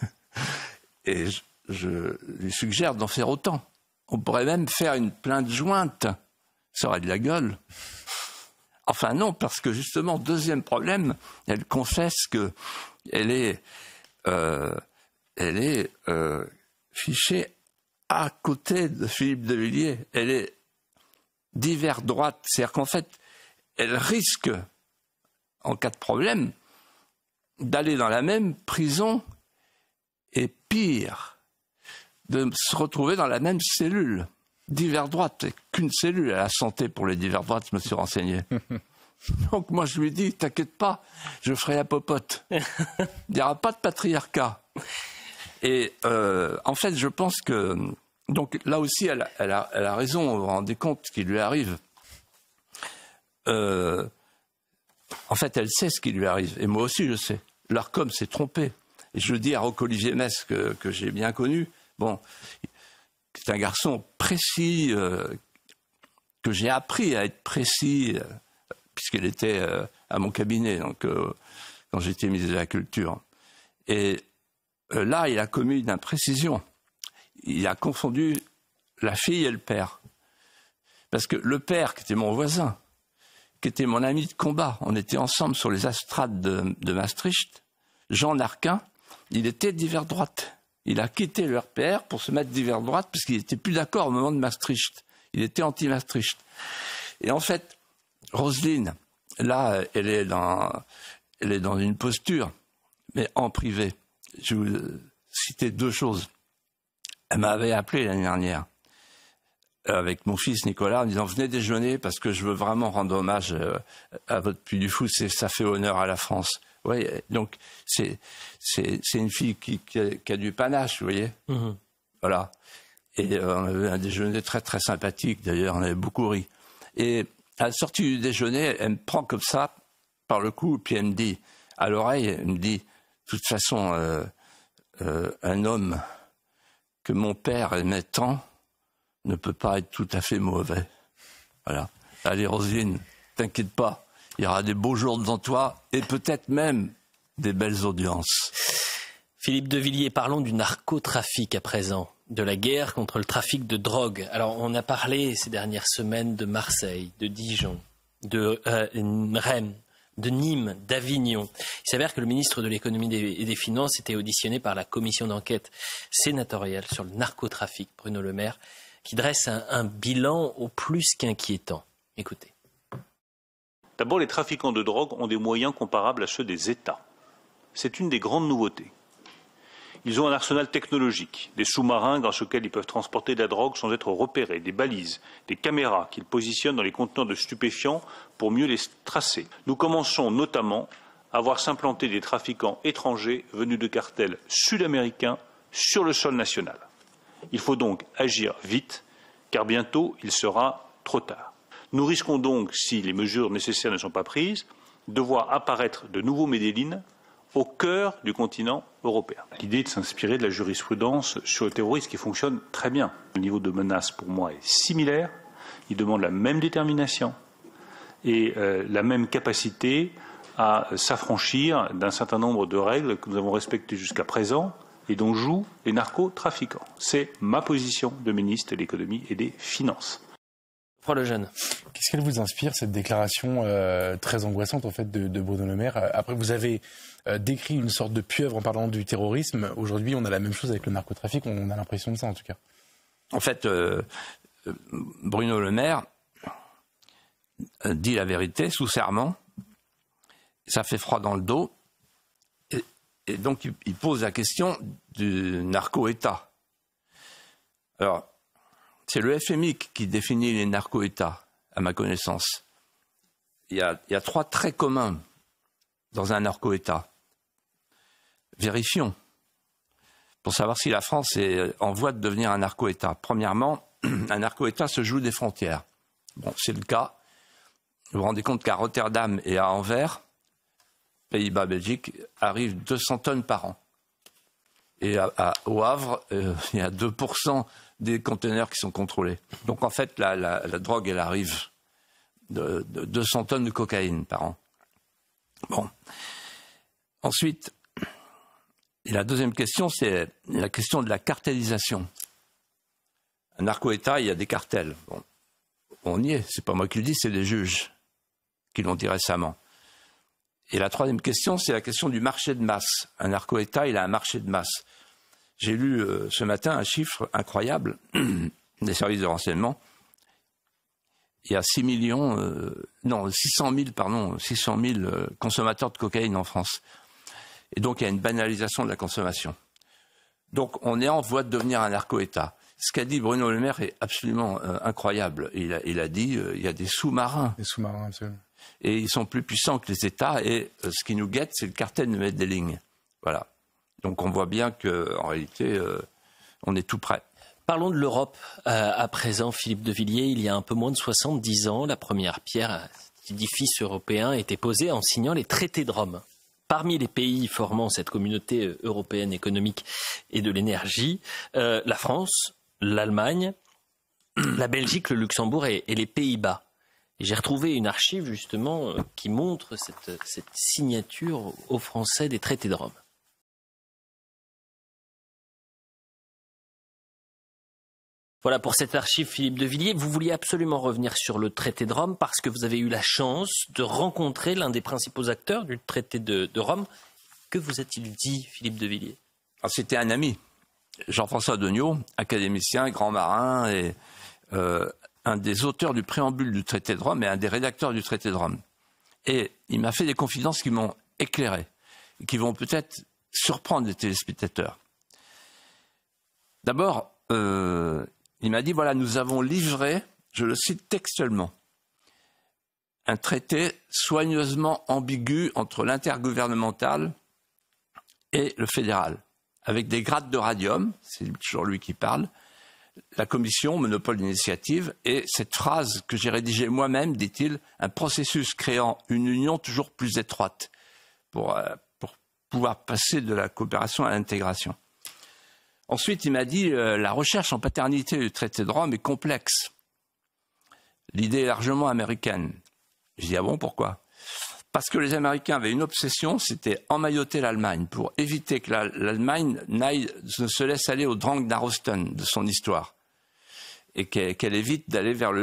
Et je, lui suggère d'en faire autant. On pourrait même faire une plainte jointe. Ça aurait de la gueule. Enfin non, parce que justement, deuxième problème, elle confesse qu'elle est, elle est euh, euh, fichée à côté de Philippe Villiers. Elle est divers droites, C'est-à-dire qu'en fait, elle risque, en cas de problème, d'aller dans la même prison et pire, de se retrouver dans la même cellule. Divers droite, qu'une cellule à la santé pour les divers droites, je me suis renseigné. Donc moi je lui dis, t'inquiète pas, je ferai la popote. Il n'y aura pas de patriarcat. Et euh, en fait, je pense que donc là aussi, elle, a, raison, vous vous rendez compte qui lui arrive. Euh, en fait, elle sait ce qui lui arrive, et moi aussi je sais. L'ARCOM s'est trompé. Et je dis à rocco que, j'ai bien connu, bon, c'est un garçon précis, euh, que j'ai appris à être précis, euh, puisqu'il était à mon cabinet, donc, quand j'étais ministre de la Culture. Et là, il a commis une imprécision il a confondu la fille et le père. Parce que le père, qui était mon voisin, qui était mon ami de combat, on était ensemble sur les astrades de, Maastricht, Jean Narquin, il était d'hiver droite. Il a quitté leur père pour se mettre d'hiver droite parce qu'il n'était plus d'accord au moment de Maastricht. Il était anti-Maastricht. Et en fait, Roselyne, là, elle est dans, elle est dans une posture, mais en privé. Je vais vous citer deux choses. Elle m'avait appelé l'année dernière euh, avec mon fils Nicolas en disant venez déjeuner parce que je veux vraiment rendre hommage euh, à votre puits du fou, ça fait honneur à la France. Ouais, donc c'est une fille qui, qui, a, du panache, vous voyez. Mhm. Voilà. Et euh, on avait un déjeuner très très sympathique d'ailleurs, on avait beaucoup ri. Et à la sortie du déjeuner, elle me prend comme ça par le cou, puis elle me dit à l'oreille, elle me dit de toute façon un homme que mon père aimait tant ne peut pas être tout à fait mauvais. Voilà. Allez, Rosine, t'inquiète pas. Il y aura des beaux jours devant toi et peut-être même des belles audiences. Philippe Devilliers, parlons du narcotrafic à présent, de la guerre contre le trafic de drogue. Alors, on a parlé ces dernières semaines de Marseille, de Dijon, de euh, Rennes, de Nîmes, d'Avignon. Il s'avère que le ministre de l'économie et des finances était auditionné par la commission d'enquête sénatoriale sur le narcotrafic, Bruno Le Maire, qui dresse un, bilan au plus qu'inquiétant. Écoutez. D'abord, les trafiquants de drogue ont des moyens comparables à ceux des États. C'est une des grandes nouveautés. Ils ont un arsenal technologique, des sous-marins dans lesquels ils peuvent transporter de la drogue sans être repérés, des balises, des caméras qu'ils positionnent dans les contenants de stupéfiants pour mieux les tracer. Nous commençons notamment à voir s'implanter des trafiquants étrangers venus de cartels sud-américains sur le sol national. Il faut donc agir vite, car bientôt il sera trop tard. Nous risquons donc, si les mesures nécessaires ne sont pas prises, de voir apparaître de nouveaux Médellines au cœur du continent européen. L'idée de s'inspirer de la jurisprudence sur le terrorisme qui fonctionne très bien. Le niveau de menace pour moi est similaire, il demande la même détermination et euh, la même capacité à s'affranchir d'un certain nombre de règles que nous avons respectées jusqu'à présent et dont jouent les narcotrafiquants. C'est ma position de ministre de l'économie et des finances le jeune. Qu'est-ce qu'elle vous inspire, cette déclaration euh, très angoissante en fait de, de, Bruno Le Maire euh, Après, vous avez euh, décrit une sorte de pieuvre en parlant du terrorisme. Aujourd'hui, on a la même chose avec le narcotrafic. On, a l'impression de ça, en tout cas. En fait, Bruno Le Maire dit la vérité sous serment. Ça fait froid dans le dos. Et, donc, il, il pose la question du narco-État. Alors, c'est le FMI qui définit les narco-États, à ma connaissance. Il y, a, trois traits communs dans un narco-État. Vérifions pour savoir si la France est en voie de devenir un narco-État. Premièrement, un narco-État se joue des frontières. Bon, c'est le cas. Vous vous rendez compte qu'à Rotterdam et à Anvers, Pays-Bas, Belgique, arrivent 200 tonnes par an. Et à, au Havre, euh, il y a 2% des conteneurs qui sont contrôlés. Donc en fait, la, la, drogue, elle arrive de, de, 200 tonnes de cocaïne par an. Bon. Ensuite, et la deuxième question, c'est la question de la cartélisation. Un narco-État, il y a des cartels. Bon. On y est, c'est pas moi qui le dis, c'est les juges qui l'ont dit récemment. Et la troisième question, c'est la question du marché de masse. Un narco-État, il a un marché de masse. J'ai lu euh, ce matin un chiffre incroyable des services de renseignement. Il y a 6 millions, euh, non, 600 000, pardon, euh, consommateurs de cocaïne en France. Et donc, il y a une banalisation de la consommation. Donc, on est en voie de devenir un narco-État. Ce qu'a dit Bruno Le Maire est absolument incroyable. Il a, dit, il y a des sous-marins. Des sous-marins, absolument. Et ils sont plus puissants que les États. Et ce qui nous guette, c'est le cartel de lignes. Voilà. Donc on voit bien qu'en réalité, euh, on est tout prêt. Parlons de l'Europe. Euh, à présent, Philippe de Villiers, il y a un peu moins de 70 ans, la première pierre à cet édifice européen a été posée en signant les traités de Rome. Parmi les pays formant cette communauté euh, européenne économique et de l'énergie, la France, l'Allemagne, la Belgique, le Luxembourg et, les Pays-Bas. J'ai retrouvé une archive justement qui montre cette signature aux Français des traités de Rome. Voilà pour cet archive, Philippe de Villiers. Vous vouliez absolument revenir sur le traité de Rome parce que vous avez eu la chance de rencontrer l'un des principaux acteurs du traité de, Rome. Que vous a-t-il dit, Philippe de Villiers ah, C'était un ami, Jean-François Degnaud, académicien, grand marin et euh, un des auteurs du préambule du traité de Rome et un des rédacteurs du traité de Rome. Et il m'a fait des confidences qui m'ont éclairé, qui vont peut-être surprendre les téléspectateurs. D'abord, euh, il m'a dit, voilà, nous avons livré, je le cite textuellement, un traité soigneusement ambigu entre l'intergouvernemental et le fédéral, avec des grades de radium, c'est toujours lui qui parle, la commission, monopole d'initiative, et cette phrase que j'ai rédigée moi-même, dit-il, un processus créant une union toujours plus étroite pour, euh, pour pouvoir passer de la coopération à l'intégration. Ensuite, il m'a dit euh, la recherche en paternité du traité de Rome est complexe. L'idée est largement américaine. Je dis ah bon, pourquoi Parce que les Américains avaient une obsession, c'était emmailloter l'Allemagne pour éviter que l'Allemagne ne se laisse aller au drang d'Arosten de son histoire et qu'elle évite d'aller vers le,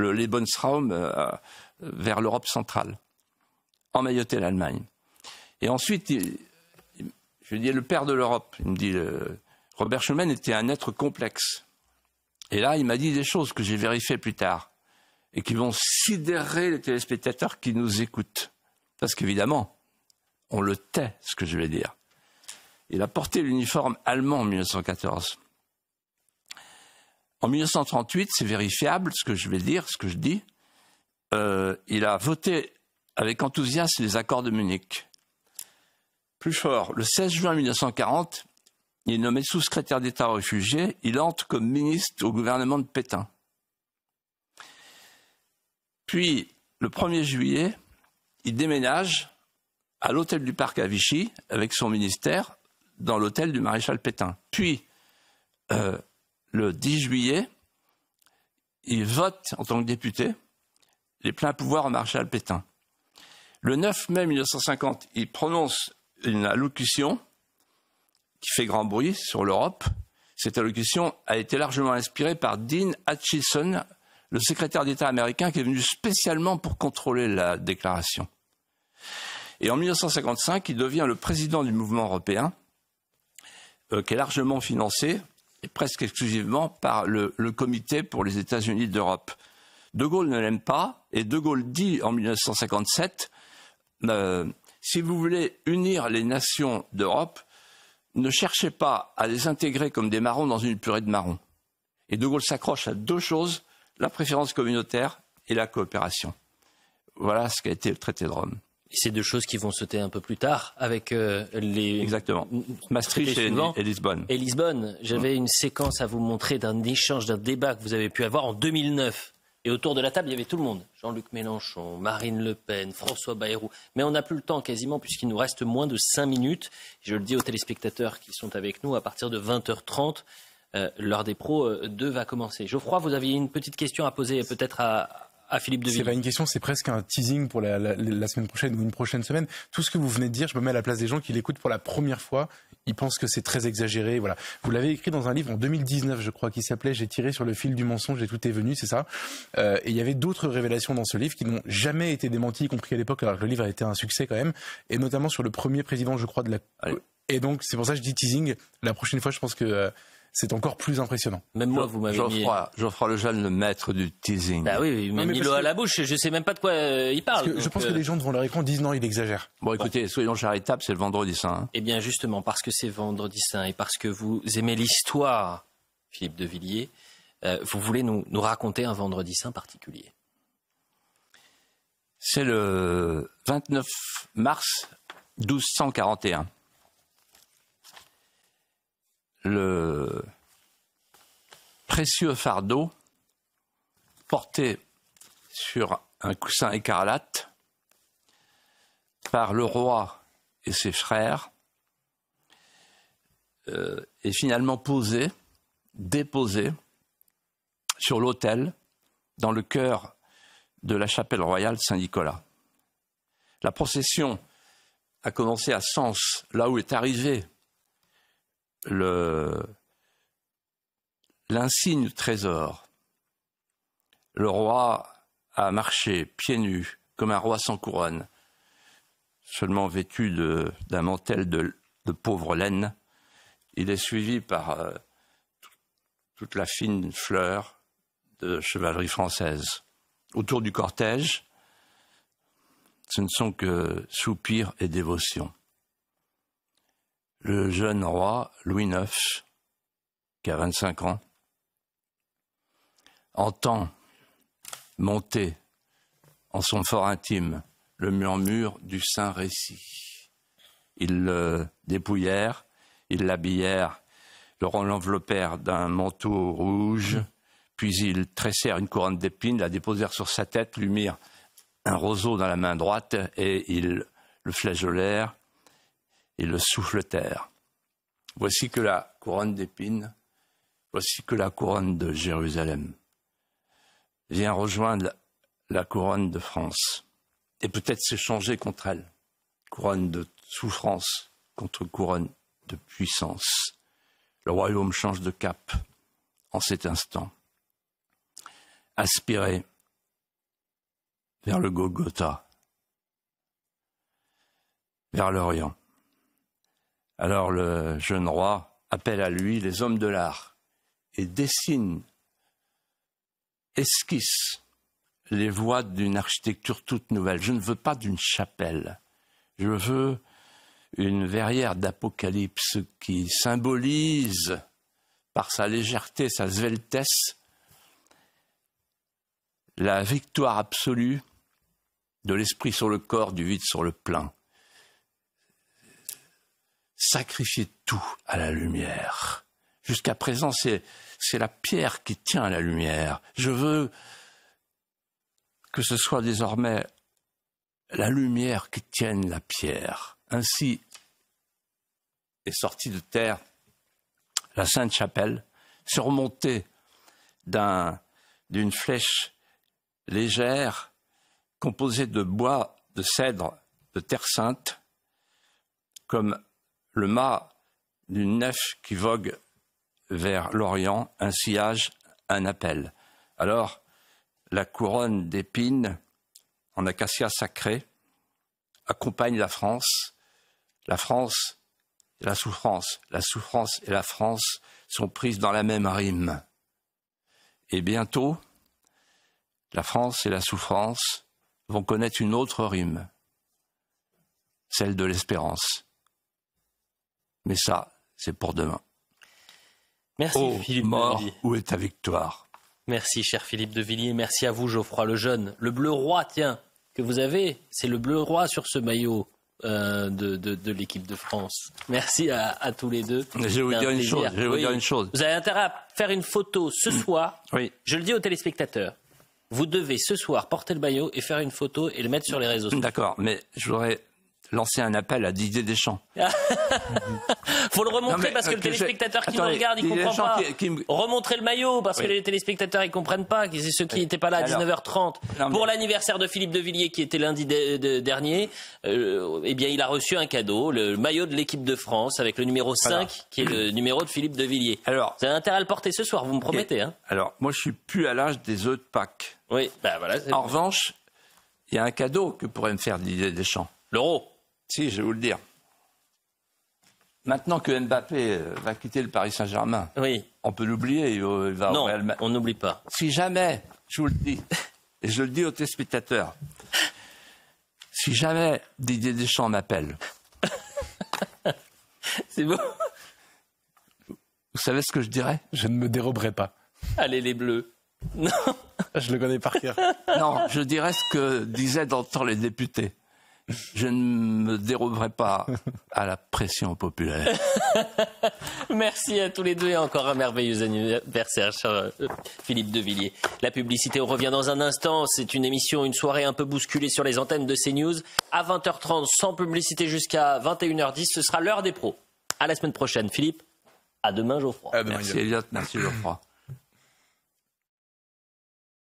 euh, euh, vers l'Europe centrale. Emmailloter l'Allemagne. Et ensuite, je lui dis le père de l'Europe. Il me dit Robert Schumann était un être complexe. Et là, il m'a dit des choses que j'ai vérifiées plus tard et qui vont sidérer les téléspectateurs qui nous écoutent. Parce qu'évidemment, on le tait, ce que je vais dire. Il a porté l'uniforme allemand en 1914. En 1938, c'est vérifiable ce que je vais dire, ce que je dis. Euh, il a voté avec enthousiasme les accords de Munich. Plus fort, le 16 juin 1940, il est nommé sous-secrétaire d'État réfugié, Il entre comme ministre au gouvernement de Pétain. Puis, le 1er juillet, il déménage à l'hôtel du Parc à Vichy avec son ministère dans l'hôtel du maréchal Pétain. Puis, euh, le 10 juillet, il vote en tant que député les pleins pouvoirs au maréchal Pétain. Le 9 mai 1950, il prononce une allocution qui fait grand bruit sur l'Europe. Cette allocution a été largement inspirée par Dean Acheson, le secrétaire d'État américain qui est venu spécialement pour contrôler la déclaration. Et en 1955, il devient le président du mouvement européen, euh, qui est largement financé et presque exclusivement par le, Comité pour les États-Unis d'Europe. De Gaulle ne l'aime pas, et De Gaulle dit en 1957, euh, si vous voulez unir les nations d'Europe, ne cherchez pas à les intégrer comme des marrons dans une purée de marrons. Et De Gaulle s'accroche à deux choses, la préférence communautaire et la coopération. Voilà ce qu'a été le traité de Rome. Et ces deux choses qui vont sauter un peu plus tard avec euh, les. Exactement. Maastricht et, Lisbonne. Et Lisbonne. J'avais mmh. une séquence à vous montrer d'un échange, d'un débat que vous avez pu avoir en 2009 et autour de la table, il y avait tout le monde. Jean-Luc Mélenchon, Marine Le Pen, François Bayrou. Mais on n'a plus le temps quasiment puisqu'il nous reste moins de 5 minutes. Je le dis aux téléspectateurs qui sont avec nous à partir de 20h30. Euh, l'heure des pros 2 euh, va commencer. Geoffroy, vous aviez une petite question à poser peut-être à, Philippe C'est pas une question, c'est presque un teasing pour la, semaine prochaine ou une prochaine semaine. Tout ce que vous venez de dire, je me mets à la place des gens qui l'écoutent pour la première fois. Ils pensent que c'est très exagéré. Voilà. Vous l'avez écrit dans un livre en 2019, je crois, qui s'appelait J'ai tiré sur le fil du mensonge et tout est venu, c'est ça. Euh, et il y avait d'autres révélations dans ce livre qui n'ont jamais été démenties, y compris à l'époque, alors que le livre a été un succès quand même, et notamment sur le premier président, je crois, de la. Et donc, c'est pour ça que je dis teasing. La prochaine fois, je pense que. Euh, c'est encore plus impressionnant. Même moi, vous m'avez Geoffroy Lejeune, le maître du teasing. Bah oui, il m'a à la bouche, je ne sais même pas de quoi euh, il parle. je pense que euh. les gens devant leur écran disent non, il exagère. Bon, écoutez, soyons charitables, c'est le vendredi saint. Hein. Eh bien, justement, parce que c'est vendredi saint et parce que vous aimez l'histoire, Philippe de Villiers, euh, vous voulez nous raconter un vendredi saint particulier. C'est le 29 mars 1241 le précieux fardeau porté sur un coussin écarlate par le roi et ses frères euh, est finalement posé, déposé sur l'autel dans le cœur de la chapelle royale Saint-Nicolas. La procession a commencé à Sens, là où est arrivée l'insigne trésor. Le roi a marché pieds nus comme un roi sans couronne, seulement vêtu d'un mantel de, pauvre laine. Il est suivi par euh, toute la fine fleur de chevalerie française. Autour du cortège, ce ne sont que soupirs et dévotions le jeune roi Louis IX, qui a 25 ans, entend monter en son fort intime le murmure du saint récit. Ils le dépouillèrent, ils l'habillèrent, l'enveloppèrent d'un manteau rouge, puis ils tressèrent une couronne d'épines, la déposèrent sur sa tête, lui mirent un roseau dans la main droite et ils le flageolèrent et le terre. Voici que la couronne d'épines, voici que la couronne de Jérusalem vient rejoindre la couronne de France et peut-être s'échanger contre elle. Couronne de souffrance contre couronne de puissance. Le royaume change de cap en cet instant. Aspiré vers le Gogota, vers l'Orient. Alors le jeune roi appelle à lui les hommes de l'art et dessine, esquisse les voies d'une architecture toute nouvelle. Je ne veux pas d'une chapelle, je veux une verrière d'apocalypse qui symbolise par sa légèreté, sa sveltesse, la victoire absolue de l'esprit sur le corps, du vide sur le plein sacrifier tout à la lumière. Jusqu'à présent, c'est, la pierre qui tient à la lumière. Je veux que ce soit désormais la lumière qui tienne la pierre. Ainsi est sortie de terre la Sainte Chapelle, surmontée d'une flèche légère composée de bois, de cèdre, de terre sainte, comme le mât d'une nef qui vogue vers l'Orient, un sillage, un appel. Alors, la couronne d'épines en acacia sacrée accompagne la France. La France et la souffrance, la souffrance et la France sont prises dans la même rime. Et bientôt, la France et la souffrance vont connaître une autre rime, celle de l'espérance. Mais ça, c'est pour demain. Merci Philippe mort, où est ta victoire Merci cher Philippe de Villiers, merci à vous Geoffroy Lejeune. Le bleu roi, tiens, que vous avez, c'est le bleu roi sur ce maillot. Euh, de, de, l'équipe de France. Merci à, tous les deux. Je vais vous, dire une, chose, je vais vous dire une, chose, vous avez intérêt à faire une photo ce mm. soir. Oui. Je le dis aux téléspectateurs. Vous devez ce soir porter le maillot et faire une photo et le mettre sur les réseaux sociaux. D'accord, mais je voudrais lancer un appel à Didier Deschamps. Faut le remontrer parce que le euh, téléspectateur qui regarde, il comprend pas. Remontrer le maillot parce que les téléspectateurs ils comprennent pas. C'est ceux qui n'étaient pas là à 19h30 pour l'anniversaire de Philippe de Villiers qui était lundi dernier. Euh, eh bien, il a reçu un cadeau, le maillot de l'équipe de France avec le numéro 5 qui est le numéro de Philippe de Villiers. Alors, vous avez intérêt à le porter ce soir, vous me promettez. Hein. Alors, moi, je suis plus à l'âge des œufs de Pâques. Oui, bah, En revanche, il y a un cadeau que pourrait me faire Didier Deschamps. L'euro. Si, je vais vous le dire. Maintenant que Mbappé euh, va quitter le Paris Saint-Germain, on peut l'oublier. non, on n'oublie pas. Si jamais, je vous le dis, et je le dis aux téléspectateurs, si jamais Didier Deschamps m'appelle, c'est bon. Vous savez ce que je dirais Je ne me déroberai pas. Allez les bleus. Non. Je le connais par cœur. Non, je dirais ce que disaient d'entendre les députés je ne me déroberai pas à la pression populaire. Merci à tous les deux et encore un merveilleux anniversaire, euh, Philippe Devilliers. La publicité, revient dans un instant. C'est une émission, une soirée un peu bousculée sur les antennes de CNews. À 20h30, sans publicité jusqu'à 21h10, ce sera l'heure des pros. À la semaine prochaine, Philippe. À demain, Geoffroy. merci, Elliot. Merci, Geoffroy.